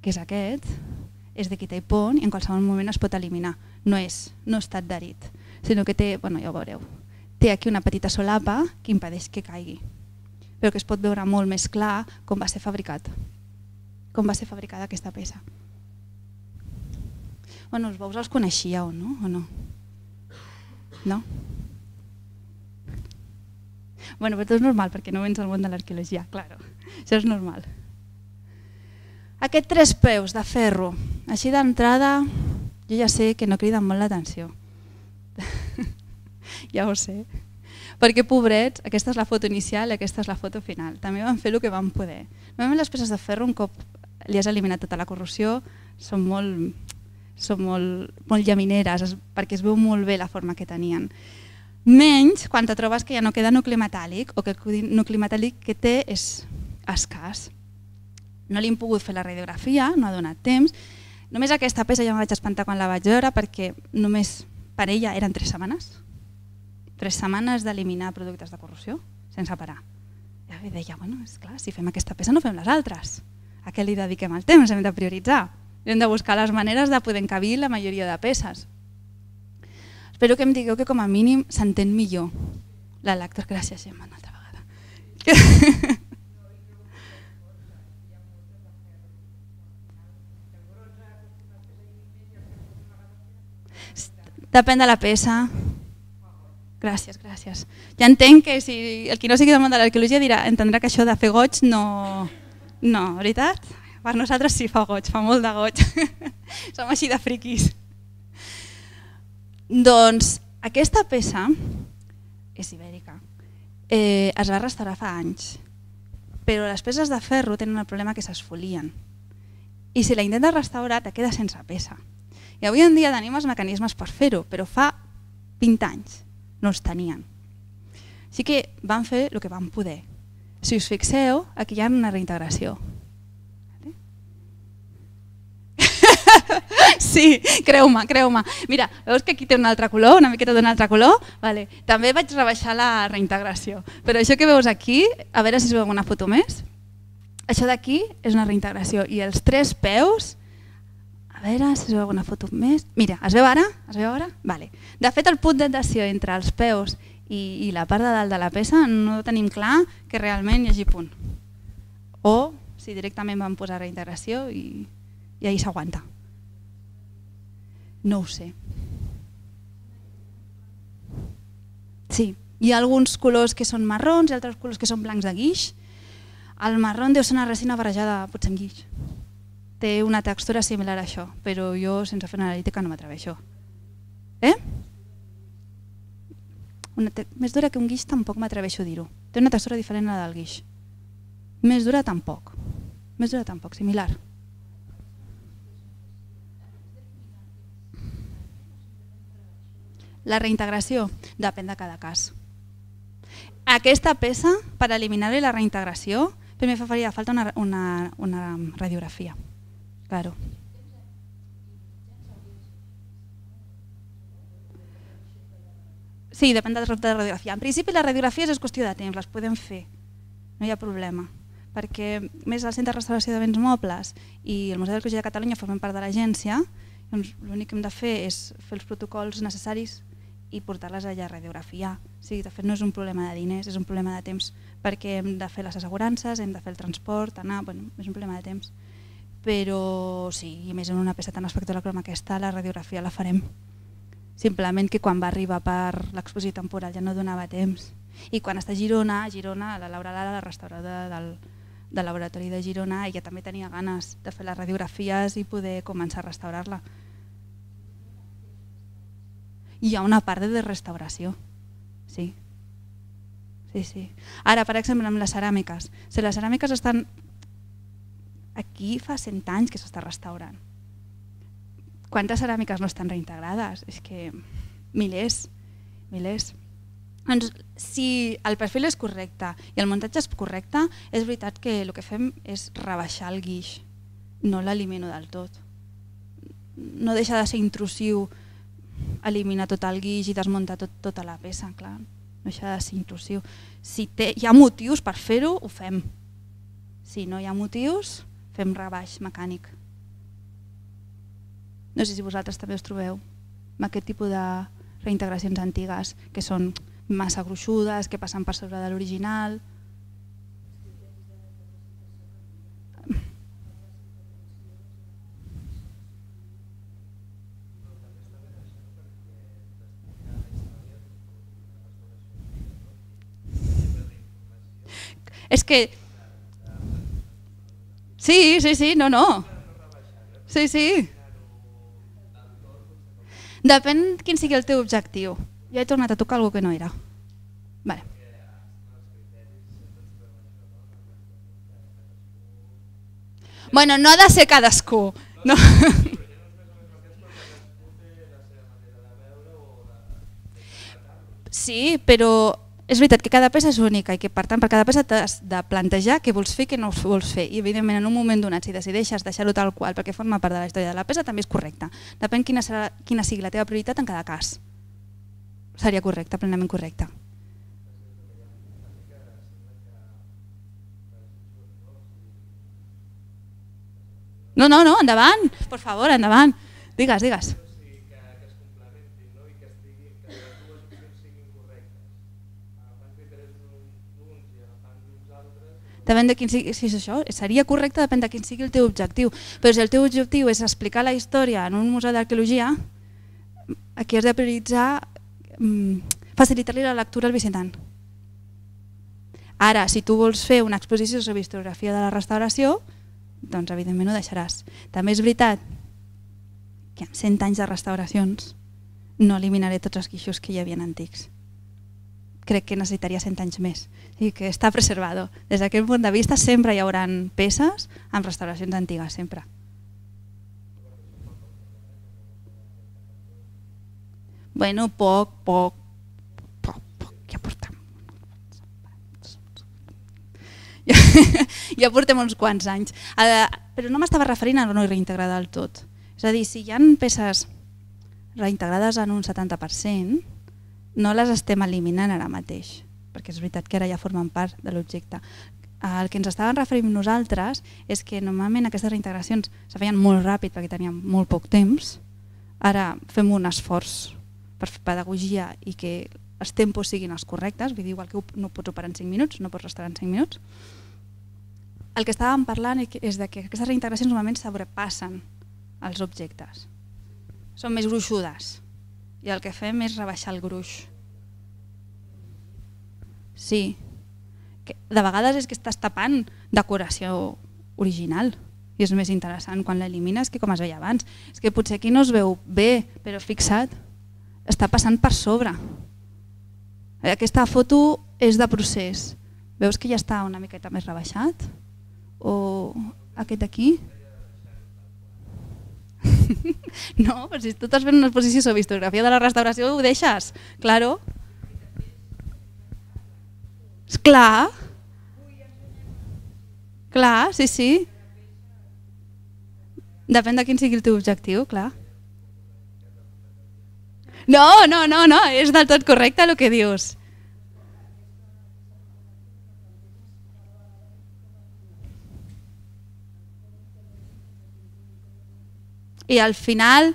que és aquest, és de qui té pont i en qualsevol moment es pot eliminar. No és, no està adherit, sinó que té, bueno, ja ho veureu, té aquí una petita solapa que impedeix que caigui, però que es pot veure molt més clar com va ser fabricat, com va ser fabricada aquesta peça. Bueno, els bous els coneixíeu, no? O no? No? Bueno, però és normal, perquè no vens al món de l'arqueologia, claro. Això és normal. Aquests tres peus de ferro, així d'entrada, jo ja sé que no criden molt l'atenció. ja ho sé. Perquè, pobrets, aquesta és la foto inicial i aquesta és la foto final. També van fer el que van poder. Normalment les peces de ferro, un cop li has eliminat tota la corrosió, són molt són molt, molt llamineres, perquè es veu molt bé la forma que tenien. Menys quan te trobes que ja no queda nucli metàl·lic o que el nucli metàl·lic que té és escàs. No li hem pogut fer la radiografia, no ha donat temps. Només aquesta peça ja em vaig espantar quan la vaig veure perquè només per ella eren tres setmanes. Tres setmanes d'eliminar productes de corrosió sense parar. I deia, bueno, és clar, si fem aquesta peça no fem les altres. A què li dediquem el temps? Hem de prioritzar. Hem de buscar les maneres de poder encabir la majoria de peces. Espero que em digueu que com a mínim s'entén millor la lector. Gràcies, Gemma, una altra vegada. Que... Depèn de la peça. Gràcies, gràcies. Ja entenc que si el qui no sigui del món de l'arqueologia dirà entendrà que això de fer goig no... No, veritat? Per nosaltres sí fa goig, fa molt de goig. Som així de friquis. Doncs aquesta peça és ibèrica. Eh, es va restaurar fa anys, però les peces de ferro tenen el problema que s'esfolien. I si la intentes restaurar, te queda sense peça. I avui en dia tenim els mecanismes per fer-ho, però fa 20 anys no els tenien. Així que van fer el que van poder. Si us fixeu, aquí hi ha una reintegració. Sí, creu-me, creu-me. Mira, veus que aquí té un altre color, una miqueta d'un altre color? Vale. També vaig rebaixar la reintegració. Però això que veus aquí, a veure si es veu una foto més. Això d'aquí és una reintegració i els tres peus a veure si es veu alguna foto més. Mira, es veu ara? Es veu ara? Vale. De fet, el punt d'adhesió entre els peus i, i la part de dalt de la peça no tenim clar que realment hi hagi punt. O si directament van posar reintegració i, i ahir s'aguanta. No ho sé. Sí, hi ha alguns colors que són marrons i altres colors que són blancs de guix. El marró deu ser una resina barrejada potser amb guix. Té una textura similar a això, però jo sense fer una analítica no m'atreveixo. Eh? Una més dura que un guix tampoc m'atreveixo a dir-ho. Té una textura diferent a la del guix. Més dura tampoc. Més dura tampoc, similar. La reintegració depèn de cada cas. Aquesta peça, per eliminar-li la reintegració, primer faria falta una, una, una radiografia. Claro. Sí, depèn del resultat de la radiografia. En principi les radiografies és qüestió de temps, les podem fer, no hi ha problema perquè més el Centre de Restauració de Béns Mobles i el Museu d'Arqueologia de Catalunya formen part de l'agència, doncs l'únic que hem de fer és fer els protocols necessaris i portar-les allà a radiografiar. O sigui, de fet, no és un problema de diners, és un problema de temps, perquè hem de fer les assegurances, hem de fer el transport, anar, bueno, és un problema de temps. Però sí, i més en una peça tan espectacular com aquesta, la radiografia la farem. Simplement que quan va arribar per l'exposició temporal ja no donava temps. I quan està a Girona, a Girona, la Laura Lara, la restauradora del, del laboratori de Girona, ella també tenia ganes de fer les radiografies i poder començar a restaurar-la hi ha una part de restauració. Sí. Sí, sí. Ara, per exemple, amb les ceràmiques. Si les ceràmiques estan... Aquí fa cent anys que s'està restaurant. Quantes ceràmiques no estan reintegrades? És que milers, milers. Doncs si el perfil és correcte i el muntatge és correcte, és veritat que el que fem és rebaixar el guix, no l'elimino del tot. No deixa de ser intrusiu eliminar tot el guix i desmuntar tot, tota la peça, clar, no deixa de ser inclusiu. Si té, hi ha motius per fer-ho, ho fem. Si no hi ha motius, fem rebaix mecànic. No sé si vosaltres també us trobeu amb aquest tipus de reintegracions antigues que són massa gruixudes, que passen per sobre de l'original, És que... Sí, sí, sí, no, no. Sí, sí. Depèn quin sigui el teu objectiu. Jo he tornat a tocar alguna que no era. Vale. Bueno, no ha de ser cadascú. No. Sí, però és veritat que cada peça és única i que per tant per cada peça t'has de plantejar què vols fer i què no vols fer. I evidentment en un moment donat, si decideixes deixar-ho tal qual perquè forma part de la història de la peça, també és correcte. Depèn quina, serà, quina sigui la teva prioritat en cada cas. Seria correcte, plenament correcte. No, no, no, endavant, per favor, endavant. Digues, digues. depèn de quin sigui, si és això, seria correcte depèn de quin sigui el teu objectiu, però si el teu objectiu és explicar la història en un museu d'arqueologia, aquí has de prioritzar mm, facilitar-li la lectura al visitant. Ara, si tu vols fer una exposició sobre historiografia de la restauració, doncs evidentment ho deixaràs. També és veritat que en 100 anys de restauracions no eliminaré tots els guixos que hi havia antics crec que necessitaria 100 anys més i que està preservat. Des d'aquest punt de vista sempre hi haurà peces amb restauracions antigues, sempre. Bueno, poc, poc, poc, poc, ja portem. Ja, ja portem uns quants anys. Però no m'estava referint a no reintegrada del tot. És a dir, si hi han peces reintegrades en un 70%, no les estem eliminant ara mateix, perquè és veritat que ara ja formen part de l'objecte. El que ens estàvem referint nosaltres és que normalment aquestes reintegracions se feien molt ràpid perquè teníem molt poc temps, ara fem un esforç per fer pedagogia i que els tempos siguin els correctes, vull dir, igual que no pots operar en 5 minuts, no pots restar en 5 minuts. El que estàvem parlant és de que aquestes reintegracions normalment sobrepassen els objectes. Són més gruixudes, i el que fem és rebaixar el gruix. Sí, que de vegades és que estàs tapant decoració original i és més interessant quan l'elimines que com es veia abans. És que potser aquí no es veu bé, però fixa't, està passant per sobre. Aquesta foto és de procés. Veus que ja està una miqueta més rebaixat? O aquest d'aquí? no, però si tu estàs fent una exposició sobre histografia de la restauració, ho deixes, claro. Clar. Clar, sí, sí. Depèn de quin sigui el teu objectiu, clar. No, no, no, no, és del tot correcte el que dius. i al final,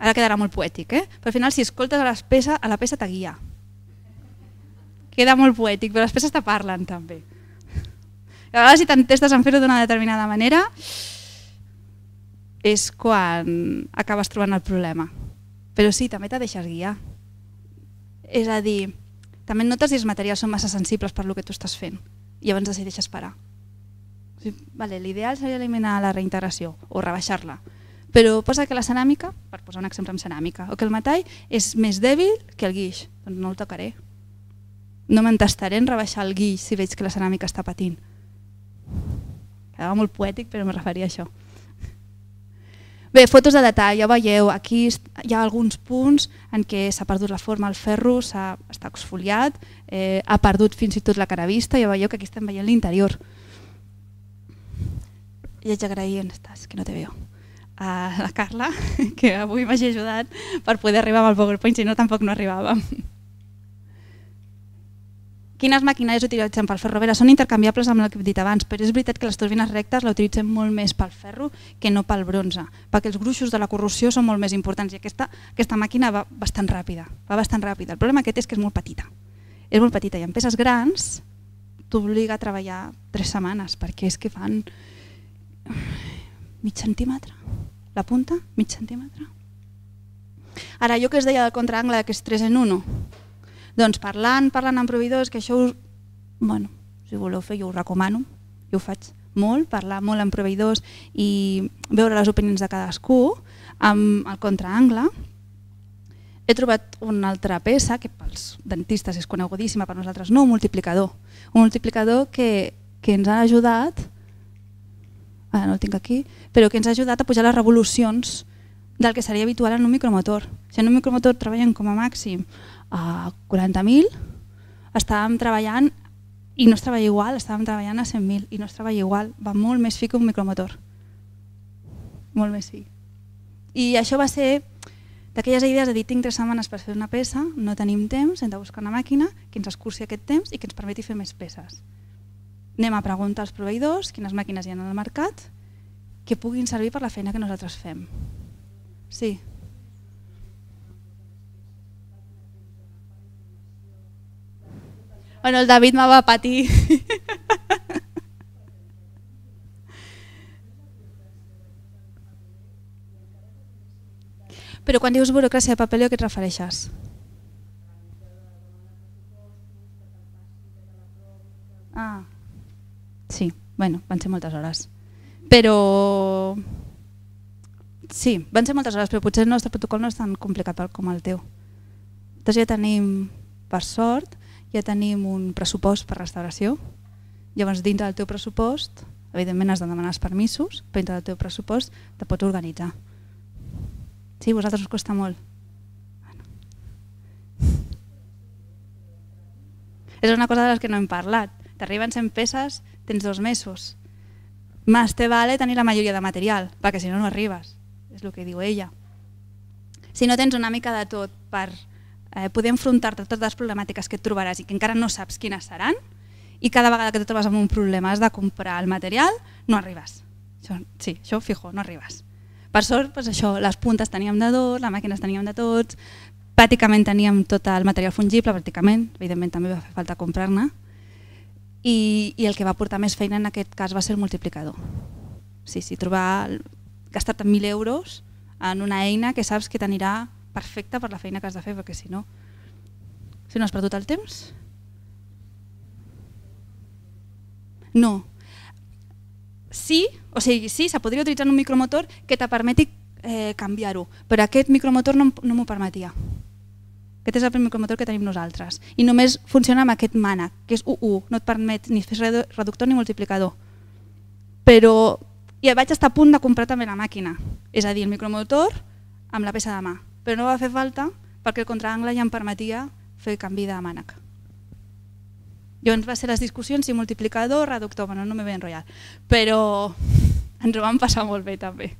ara quedarà molt poètic, eh? però al final si escoltes a, peça, a la peça te guia. Queda molt poètic, però les peces te parlen també. I a vegades si t'entestes en fer-ho d'una determinada manera, és quan acabes trobant el problema. Però sí, també te deixes guiar. És a dir, també notes si els materials són massa sensibles per lo que tu estàs fent i llavors decideixes parar. O sigui, vale, L'ideal seria eliminar la reintegració o rebaixar-la, però passa que la ceràmica, per posar un exemple amb ceràmica, o que el metall és més dèbil que el guix, doncs no el tocaré. No m'entastaré en rebaixar el guix si veig que la ceràmica està patint. Quedava molt poètic, però em referia a això. Bé, fotos de detall, ja veieu, aquí hi ha alguns punts en què s'ha perdut la forma, el ferro s'ha està exfoliat, eh, ha perdut fins i tot la cara vista, ja veieu que aquí estem veient l'interior. I ets agraïent, estàs, que no te veo a la Carla, que avui m'hagi ajudat per poder arribar amb el PowerPoint, si no tampoc no arribàvem. Quines maquinàries utilitzem pel ferro? Veure, són intercanviables amb el que he dit abans, però és veritat que les turbines rectes la utilitzem molt més pel ferro que no pel bronze, perquè els gruixos de la corrosió són molt més importants i aquesta, aquesta màquina va bastant ràpida. va bastant ràpida. El problema aquest és que és molt petita. És molt petita i amb peces grans t'obliga a treballar tres setmanes, perquè és que fan mig centímetre, la punta, mig centímetre. Ara, jo que es deia del contraangle que és 3 en 1, doncs parlant, parlant amb proveïdors, que això us... Bueno, si voleu fer, jo us recomano, jo ho faig molt, parlar molt amb proveïdors i veure les opinions de cadascú amb el contraangle. He trobat una altra peça, que pels dentistes és conegudíssima, per nosaltres no, un multiplicador. Un multiplicador que, que ens ha ajudat ara ah, no el tinc aquí, però que ens ha ajudat a pujar les revolucions del que seria habitual en un micromotor. Si en un micromotor treballen com a màxim a 40.000, estàvem treballant i no es treballa igual, estàvem treballant a 100.000 i no es treballa igual, va molt més fi que un micromotor. Molt més fi. I això va ser d'aquelles idees de dir tinc tres setmanes per fer una peça, no tenim temps, hem de buscar una màquina que ens escurci aquest temps i que ens permeti fer més peces anem a preguntar als proveïdors quines màquines hi ha al mercat que puguin servir per la feina que nosaltres fem. Sí. Bueno, el David me va patir. Però quan dius burocràcia de paper, a què et refereixes? Ah. Sí, bueno, van ser moltes hores. Però... Sí, van ser moltes hores, però potser el nostre protocol no és tan complicat com el teu. Llavors doncs ja tenim, per sort, ja tenim un pressupost per restauració. Llavors, dins del teu pressupost, evidentment has de demanar els permisos, però dins del teu pressupost te pots organitzar. Sí, a vosaltres us costa molt. És una cosa de les que no hem parlat t'arriben 100 peces, tens dos mesos. Més te vale tenir la majoria de material, perquè si no, no arribes. És el que diu ella. Si no tens una mica de tot per eh, poder enfrontar-te a totes les problemàtiques que et trobaràs i que encara no saps quines seran, i cada vegada que te trobes amb un problema has de comprar el material, no arribes. Això, sí, això fijo, no arribes. Per sort, pues això, les puntes teníem de dos, les màquines teníem de tots, pràcticament teníem tot el material fungible, pràcticament, evidentment també va fer falta comprar-ne, i, i el que va portar més feina en aquest cas va ser el multiplicador. Sí, sí, trobar, gastar 1.000 euros en una eina que saps que t'anirà perfecta per la feina que has de fer, perquè si no, si no has perdut el temps... No. Sí, o sigui, sí, se podria utilitzar un micromotor que te permeti eh, canviar-ho, però aquest micromotor no, no m'ho permetia. Aquest és el primer motor que tenim nosaltres. I només funciona amb aquest mànec, que és U1, no et permet ni fer reductor ni multiplicador. Però ja vaig estar a punt de comprar també la màquina, és a dir, el micromotor amb la peça de mà. Però no va fer falta perquè el contraangle ja em permetia fer canvi de mànec. Llavors va ser les discussions si multiplicador, reductor, bueno, no me ben enrotllat. però ens ho vam passar molt bé també.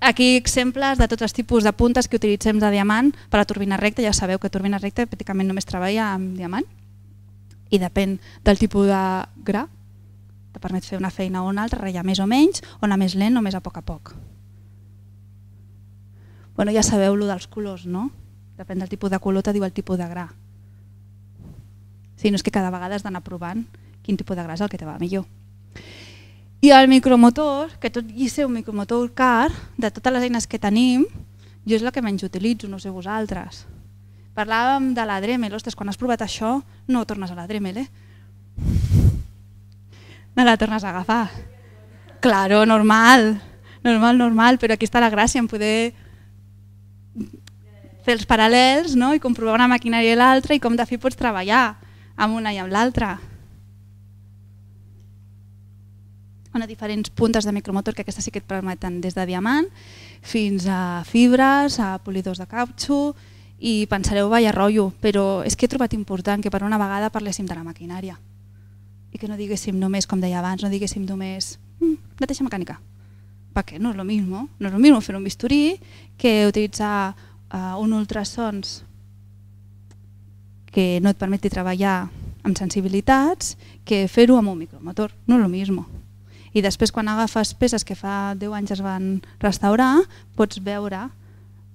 Aquí exemples de tots els tipus de puntes que utilitzem de diamant per a turbina recta, ja sabeu que turbina recta pràcticament només treballa amb diamant i depèn del tipus de gra, que permet fer una feina o una altra, rellar més o menys, o anar més lent o més a poc a poc. Bueno, ja sabeu lo dels colors, no? Depèn del tipus de color, te diu el tipus de gra. Si no és que cada vegada has d'anar provant quin tipus de gra és el que te va millor. I el micromotor, que tot i ser un micromotor car, de totes les eines que tenim, jo és la que menys utilitzo, no sé vosaltres. Parlàvem de la Dremel, ostres, quan has provat això no tornes a la Dremel, eh? No la tornes a agafar. Claro, normal, normal, normal, però aquí està la gràcia en poder fer els paral·lels no? i comprovar una maquinària i l'altra i com de fi pots treballar amb una i amb l'altra. van a diferents puntes de micromotor, que aquestes sí que et permeten des de diamant fins a fibres, a polidors de cautxo, i pensareu, vaja rotllo, però és que he trobat important que per una vegada parléssim de la maquinària i que no diguéssim només, com deia abans, no diguéssim només mm, neteja mecànica, perquè no és lo mismo, no és lo mismo fer un bisturí que utilitzar uh, un ultrasons que no et permeti treballar amb sensibilitats que fer-ho amb un micromotor, no és lo mismo i després quan agafes peces que fa 10 anys es van restaurar, pots veure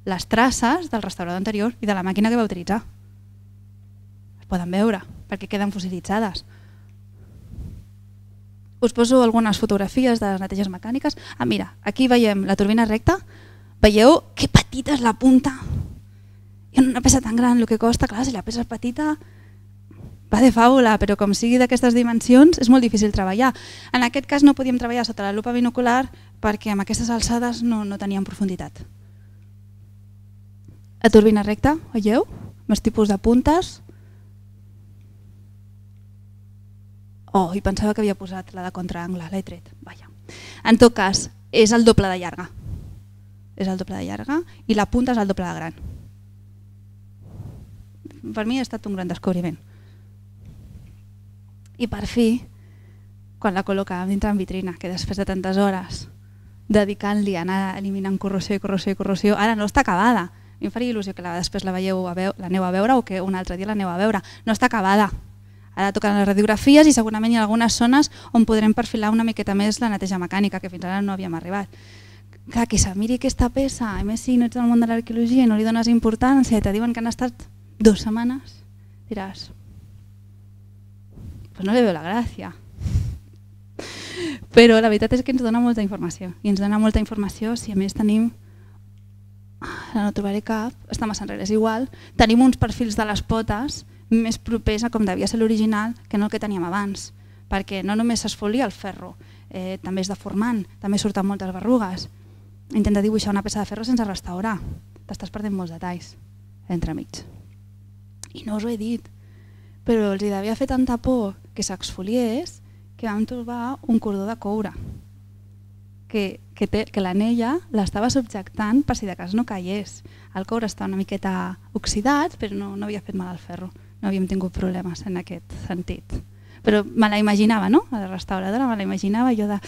les traces del restaurador anterior i de la màquina que va utilitzar. Es poden veure perquè queden fossilitzades. Us poso algunes fotografies de les neteges mecàniques. Ah, mira, aquí veiem la turbina recta. Veieu que petita és la punta? I en una peça tan gran el que costa, clar, si la peça és petita va de fàbula, però com sigui d'aquestes dimensions és molt difícil treballar. En aquest cas no podíem treballar sota la lupa binocular perquè amb aquestes alçades no, no teníem profunditat. A turbina recta, veieu? Amb els tipus de puntes. Oh, i pensava que havia posat la de contraangle, l'he tret. Vaja. En tot cas, és el doble de llarga. És el doble de llarga i la punta és el doble de gran. Per mi ha estat un gran descobriment. I per fi, quan la col·locàvem dintre en vitrina, que després de tantes hores dedicant-li a anar eliminant corrosió i corrosió i corrosió, ara no està acabada. A mi em faria il·lusió que la, després la veieu a veu, neu a veure o que un altre dia la neu a veure. No està acabada. Ara tocaran les radiografies i segurament hi ha algunes zones on podrem perfilar una miqueta més la neteja mecànica, que fins ara no havíem arribat. Clar, que se miri aquesta peça, a més si no ets del món de l'arqueologia i no li dones importància i te diuen que han estat dues setmanes, diràs, pues no le veo la gràcia. Però la veritat és que ens dona molta informació, i ens dona molta informació si a més tenim ara ah, no trobaré cap, està massa enrere, és igual, tenim uns perfils de les potes més propers a com devia ser l'original que no el que teníem abans, perquè no només s'esfolia el ferro, eh, també és deformant, també surten moltes berrugues. Intenta dibuixar una peça de ferro sense restaurar, t'estàs perdent molts detalls entremig. I no us ho he dit, però els hi devia fer tanta por que s'exfoliés que vam trobar un cordó de coure que, que, que l'anella l'estava subjectant per si de cas no caigués. El coure està una miqueta oxidat, però no, no havia fet mal al ferro. No havíem tingut problemes en aquest sentit. Però me la imaginava, no? la restauradora me la imaginava jo de...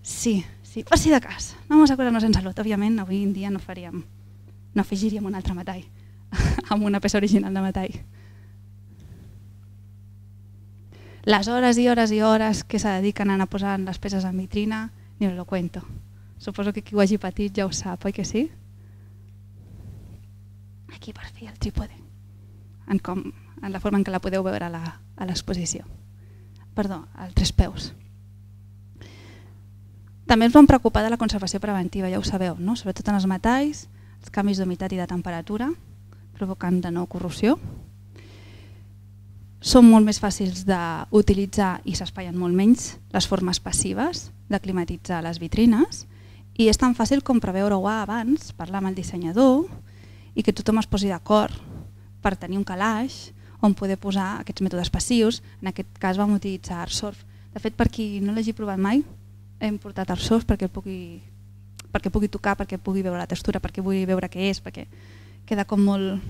Sí, sí, per si de cas. Vamos a curar-nos en salut. Òbviament, avui en dia no faríem... No afegiríem un altre metall amb una peça original de metall. les hores i hores i hores que se dediquen a anar posant les peces en vitrina, ni us lo cuento. Suposo que qui ho hagi patit ja ho sap, oi que sí? Aquí per fi el trípode, en, com, en la forma en què la podeu veure a l'exposició. Perdó, al tres peus. També ens vam preocupar de la conservació preventiva, ja ho sabeu, no? sobretot en els metalls, els canvis d'humitat i de temperatura, provocant de nou corrosió, són molt més fàcils d'utilitzar i s'espaien molt menys les formes passives de climatitzar les vitrines i és tan fàcil com preveure-ho abans, parlar amb el dissenyador i que tothom es posi d'acord per tenir un calaix on poder posar aquests mètodes passius. En aquest cas vam utilitzar Artsurf. De fet, per qui no l'hagi provat mai, hem portat Artsurf perquè el pugui, perquè pugui tocar, perquè pugui veure la textura, perquè pugui veure què és, perquè queda com molt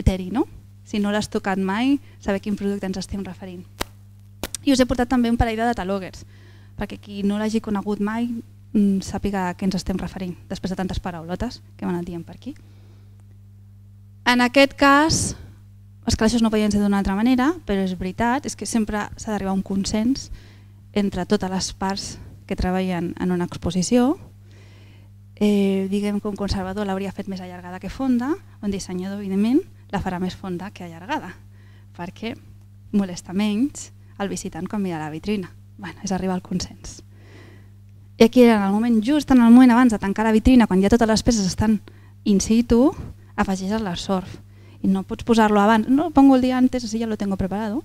eteri, no? si no l'has tocat mai, saber quin producte ens estem referint. I us he portat també un parell de dataloggers, perquè qui no l'hagi conegut mai mm, sàpiga a què ens estem referint, després de tantes paraulotes que m'han anat dient per aquí. En aquest cas, els calaixos no podien ser d'una altra manera, però és veritat, és que sempre s'ha d'arribar a un consens entre totes les parts que treballen en una exposició. Eh, diguem que un conservador l'hauria fet més allargada que fonda, un dissenyador, evidentment, la farà més fonda que allargada, perquè molesta menys el visitant quan mira la vitrina. Bueno, és arribar al consens. I aquí en el moment just, en el moment abans de tancar la vitrina, quan ja totes les peces estan in situ, afegeixes surf. I no pots posar-lo abans, no, pongo el dia antes, así ya lo tengo preparado.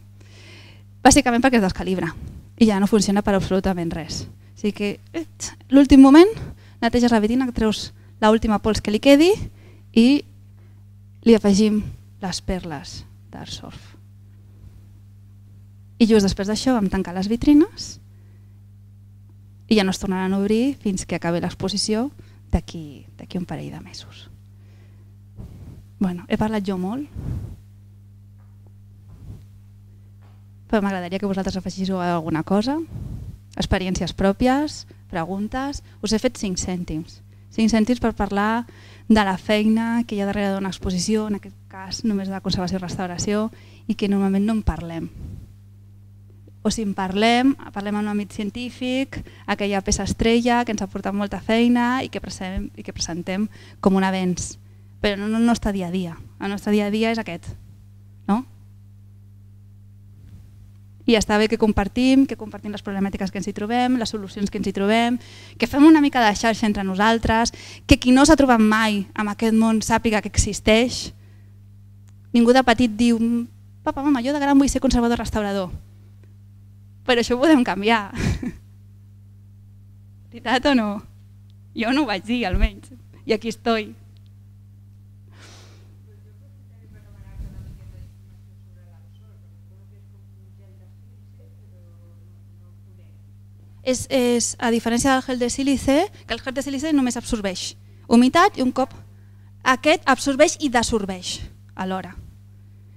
Bàsicament perquè es descalibra i ja no funciona per absolutament res. O sigui que eh, l'últim moment neteges la vitrina, treus l'última pols que li quedi i li afegim les perles d'Arsorf. I just després d'això vam tancar les vitrines i ja no es tornaran a obrir fins que acabi l'exposició d'aquí un parell de mesos. Bueno, he parlat jo molt, però m'agradaria que vosaltres afegíssiu alguna cosa, experiències pròpies, preguntes. Us he fet 5 cèntims. 5 cèntims per parlar de la feina que hi ha darrere d'una exposició, en aquest cas només de conservació i restauració, i que normalment no en parlem. O si en parlem, parlem en un amic científic, aquella peça estrella que ens ha portat molta feina i que presentem, i que presentem com un avenç. Però no no el nostre dia a dia. El nostre dia a dia és aquest. No? i està bé que compartim, que compartim les problemàtiques que ens hi trobem, les solucions que ens hi trobem, que fem una mica de xarxa entre nosaltres, que qui no s'ha trobat mai amb aquest món sàpiga que existeix. Ningú de petit diu, papa, mama, jo de gran vull ser conservador-restaurador. Però això ho podem canviar. Veritat o no? Jo no ho vaig dir, almenys. I aquí estoy. és, és a diferència del gel de sílice, que el gel de sílice només absorbeix humitat i un cop aquest absorbeix i desorbeix alhora.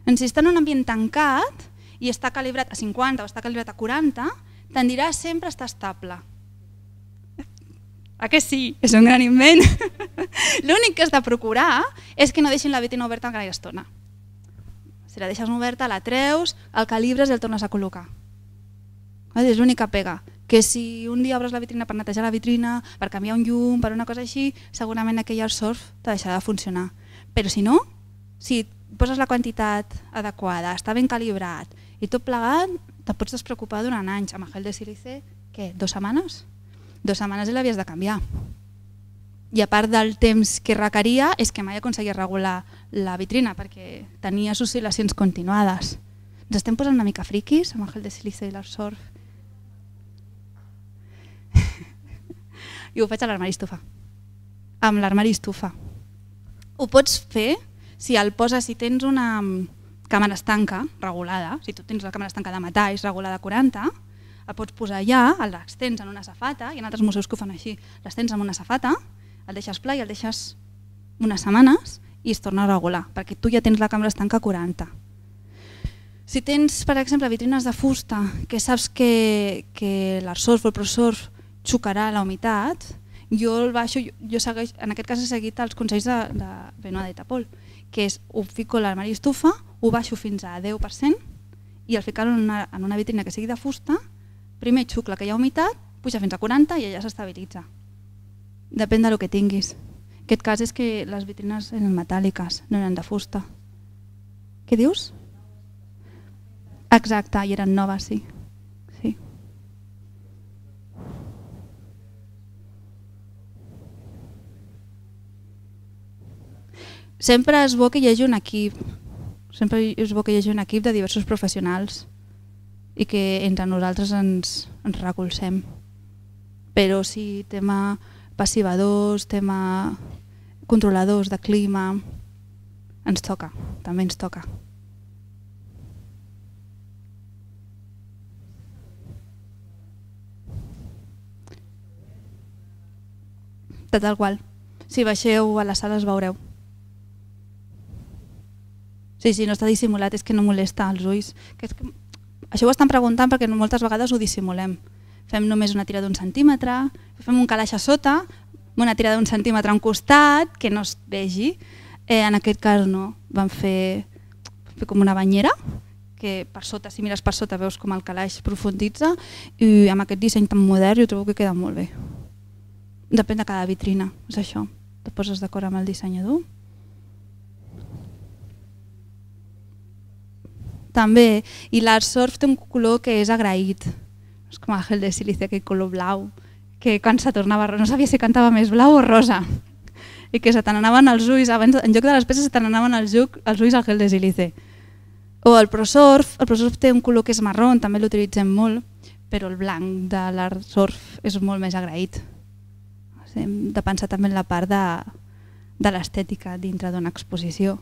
Doncs si està en un ambient tancat i està calibrat a 50 o està calibrat a 40, tendirà sempre a estar estable. A que sí? És un gran invent. L'únic que has de procurar és que no deixin la vitina oberta gaire estona. Si la deixes oberta, la treus, el calibres i el tornes a col·locar. És l'única pega que si un dia obres la vitrina per netejar la vitrina, per canviar un llum, per una cosa així, segurament aquell surf te deixarà de funcionar. Però si no, si poses la quantitat adequada, està ben calibrat i tot plegat, te pots despreocupar durant anys. Amb gel de sílice, què, dues setmanes? Dues setmanes i l'havies de canviar. I a part del temps que requeria, és que mai aconseguia regular la vitrina perquè tenia oscil·lacions continuades. Ens estem posant una mica friquis amb el gel de sílice i l'Arsorf i ho faig a l'armari estufa. Amb l'armari estufa. Ho pots fer si el poses, si tens una mm, càmera estanca regulada, si tu tens la càmera estanca de metalls regulada 40, el pots posar allà, l'extens en una safata, i en altres museus que ho fan així, l'extens en una safata, el deixes pla i el deixes unes setmanes i es torna a regular, perquè tu ja tens la càmera estanca 40. Si tens, per exemple, vitrines de fusta, que saps que, que l'artsurf o el prosurf xocarà la humitat, jo el baixo, jo segueix, en aquest cas he seguit els consells de, de Benoit de Tapol, que és ho fico a l'armari estufa, ho baixo fins a 10% i al ficar-ho en, una, en una vitrina que sigui de fusta, primer xucla que hi ha humitat, puja fins a 40 i allà s'estabilitza. Depèn del que tinguis. En aquest cas és que les vitrines eren metàl·liques, no eren de fusta. Què dius? Exacte, i eren noves, sí. sempre és bo que hi hagi un equip, sempre és bo que hi hagi un equip de diversos professionals i que entre nosaltres ens, ens recolzem. Però sí, tema passivadors, tema controladors de clima, ens toca, també ens toca. Tal qual. Si baixeu a la sala es veureu. Sí, sí, no està dissimulat, és que no molesta els ulls. Que és que... Això ho estan preguntant perquè moltes vegades ho dissimulem. Fem només una tira d'un centímetre, fem un calaix a sota, una tira d'un centímetre a un costat, que no es vegi. Eh, en aquest cas no, van fer, vam fer com una banyera, que per sota, si mires per sota veus com el calaix profunditza i amb aquest disseny tan modern jo trobo que queda molt bé. Depèn de cada vitrina, és això. Te poses d'acord amb el dissenyador també. I surf té un color que és agraït. És com Ángel de Silice, aquell color blau, que quan se tornava no sabia si cantava més blau o rosa i que se te n'anaven els ulls, abans, en lloc de les peces se te n'anaven els, els ulls al gel de silice. O el prosurf, el prosurf té un color que és marró, també l'utilitzem molt, però el blanc de l'art surf és molt més agraït. Hem de pensar també en la part de, de l'estètica dintre d'una exposició.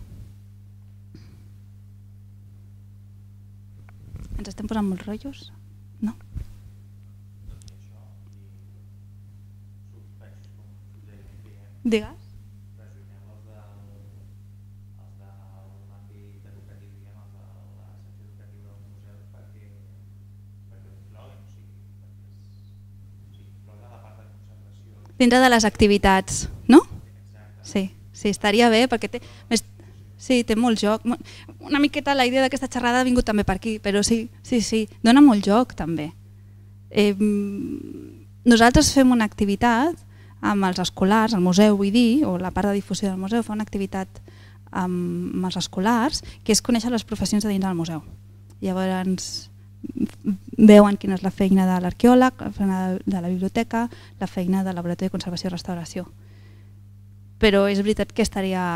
Ens estem posant molts rotllos? No? Digues. Dintre de les activitats, no? Sí, sí, estaria bé perquè té... Sí, té molt joc. Una miqueta la idea d'aquesta xerrada ha vingut també per aquí, però sí, sí, sí, dona molt joc també. Eh, mm, nosaltres fem una activitat amb els escolars, el museu vull dir, o la part de difusió del museu fa una activitat amb, amb els escolars, que és conèixer les professions de dins del museu. Llavors mm, veuen quina és la feina de l'arqueòleg, la feina de la biblioteca, la feina de laboratori de conservació i restauració. Però és veritat que estaria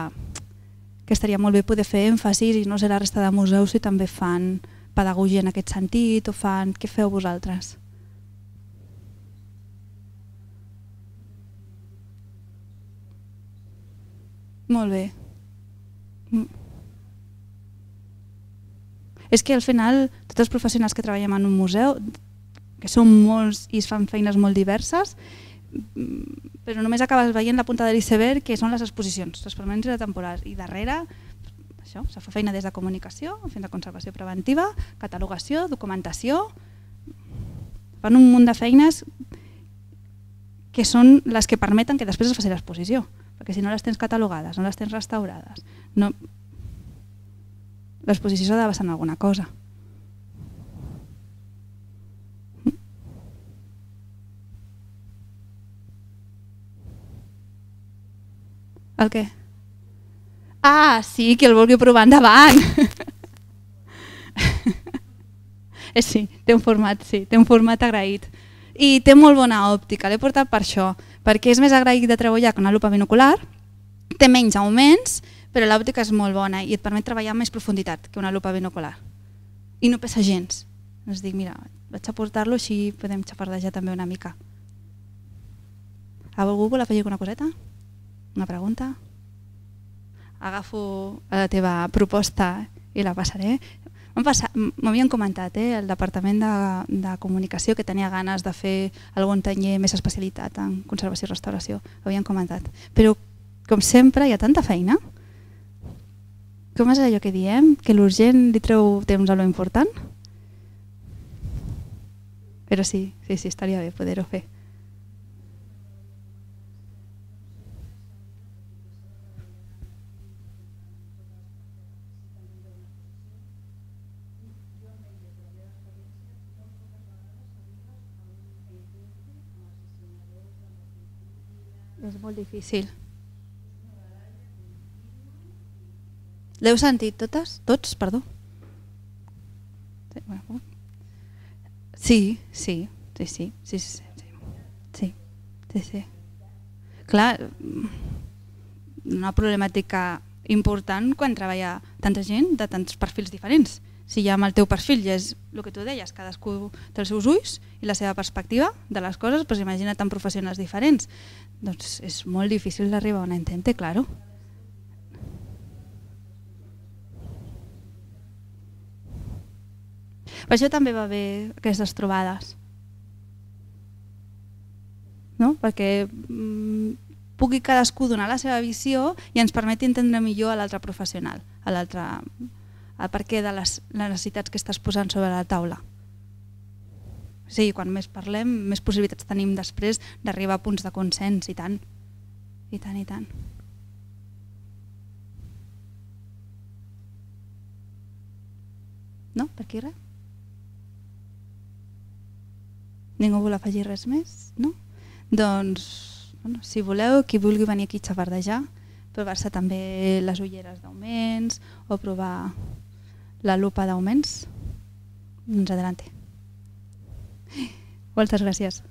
que estaria molt bé poder fer èmfasis i no sé la resta de museus si també fan pedagogia en aquest sentit o fan... Què feu vosaltres? Molt bé. Mm. És que al final tots els professionals que treballem en un museu, que són molts i es fan feines molt diverses, però només acabes veient la punta de l'iceberg, que són les exposicions, les permanents i les temporals. I darrere, això, se fa feina des de comunicació fins a conservació preventiva, catalogació, documentació... Fan un munt de feines que són les que permeten que després es faci l'exposició, perquè si no les tens catalogades, no les tens restaurades, no... l'exposició s'ha de basar en alguna cosa. El què? Ah, sí, qui el vulgui provar, endavant! eh, sí, té un format, sí, té un format agraït. I té molt bona òptica, l'he portat per això, perquè és més agraït de treballar amb una lupa binocular, té menys augments, però l'òptica és molt bona i et permet treballar amb més profunditat que una lupa binocular. I no pesa gens. Doncs dic, mira, vaig a portar-lo així podem xafardejar també una mica. A algú vol afegir alguna coseta? Una pregunta? Agafo eh, la teva proposta i la passaré. M'havien comentat eh, el Departament de, de Comunicació que tenia ganes de fer algun taller més especialitat en conservació i restauració, havien comentat. Però, com sempre, hi ha tanta feina. Com és allò que diem? Que l'urgent li treu temps a lo important? Però sí, sí, sí, estaria bé poder-ho fer. molt difícil. L'heu sentit totes? Tots, perdó. Sí, sí, sí, sí, sí, sí, sí, sí, sí. Clar, una problemàtica important quan treballa tanta gent de tants perfils diferents si ja amb el teu perfil ja és el que tu deies, cadascú té els seus ulls i la seva perspectiva de les coses, però imagina't amb professionals diferents. Doncs és molt difícil d'arribar a un entente, claro. Per això també va bé aquestes trobades. No? Perquè mm, pugui cadascú donar la seva visió i ens permeti entendre millor a l'altre professional, a l'altre el perquè de les, les necessitats que estàs posant sobre la taula. Sí, quan més parlem, més possibilitats tenim després d'arribar a punts de consens, i tant, i tant, i tant. No? Per aquí res? Ningú vol afegir res més? No? Doncs, bueno, si voleu, qui vulgui venir aquí a xafardejar, provar-se també les ulleres d'augments o provar la lupa d'augments. Doncs adelante. Moltes gràcies.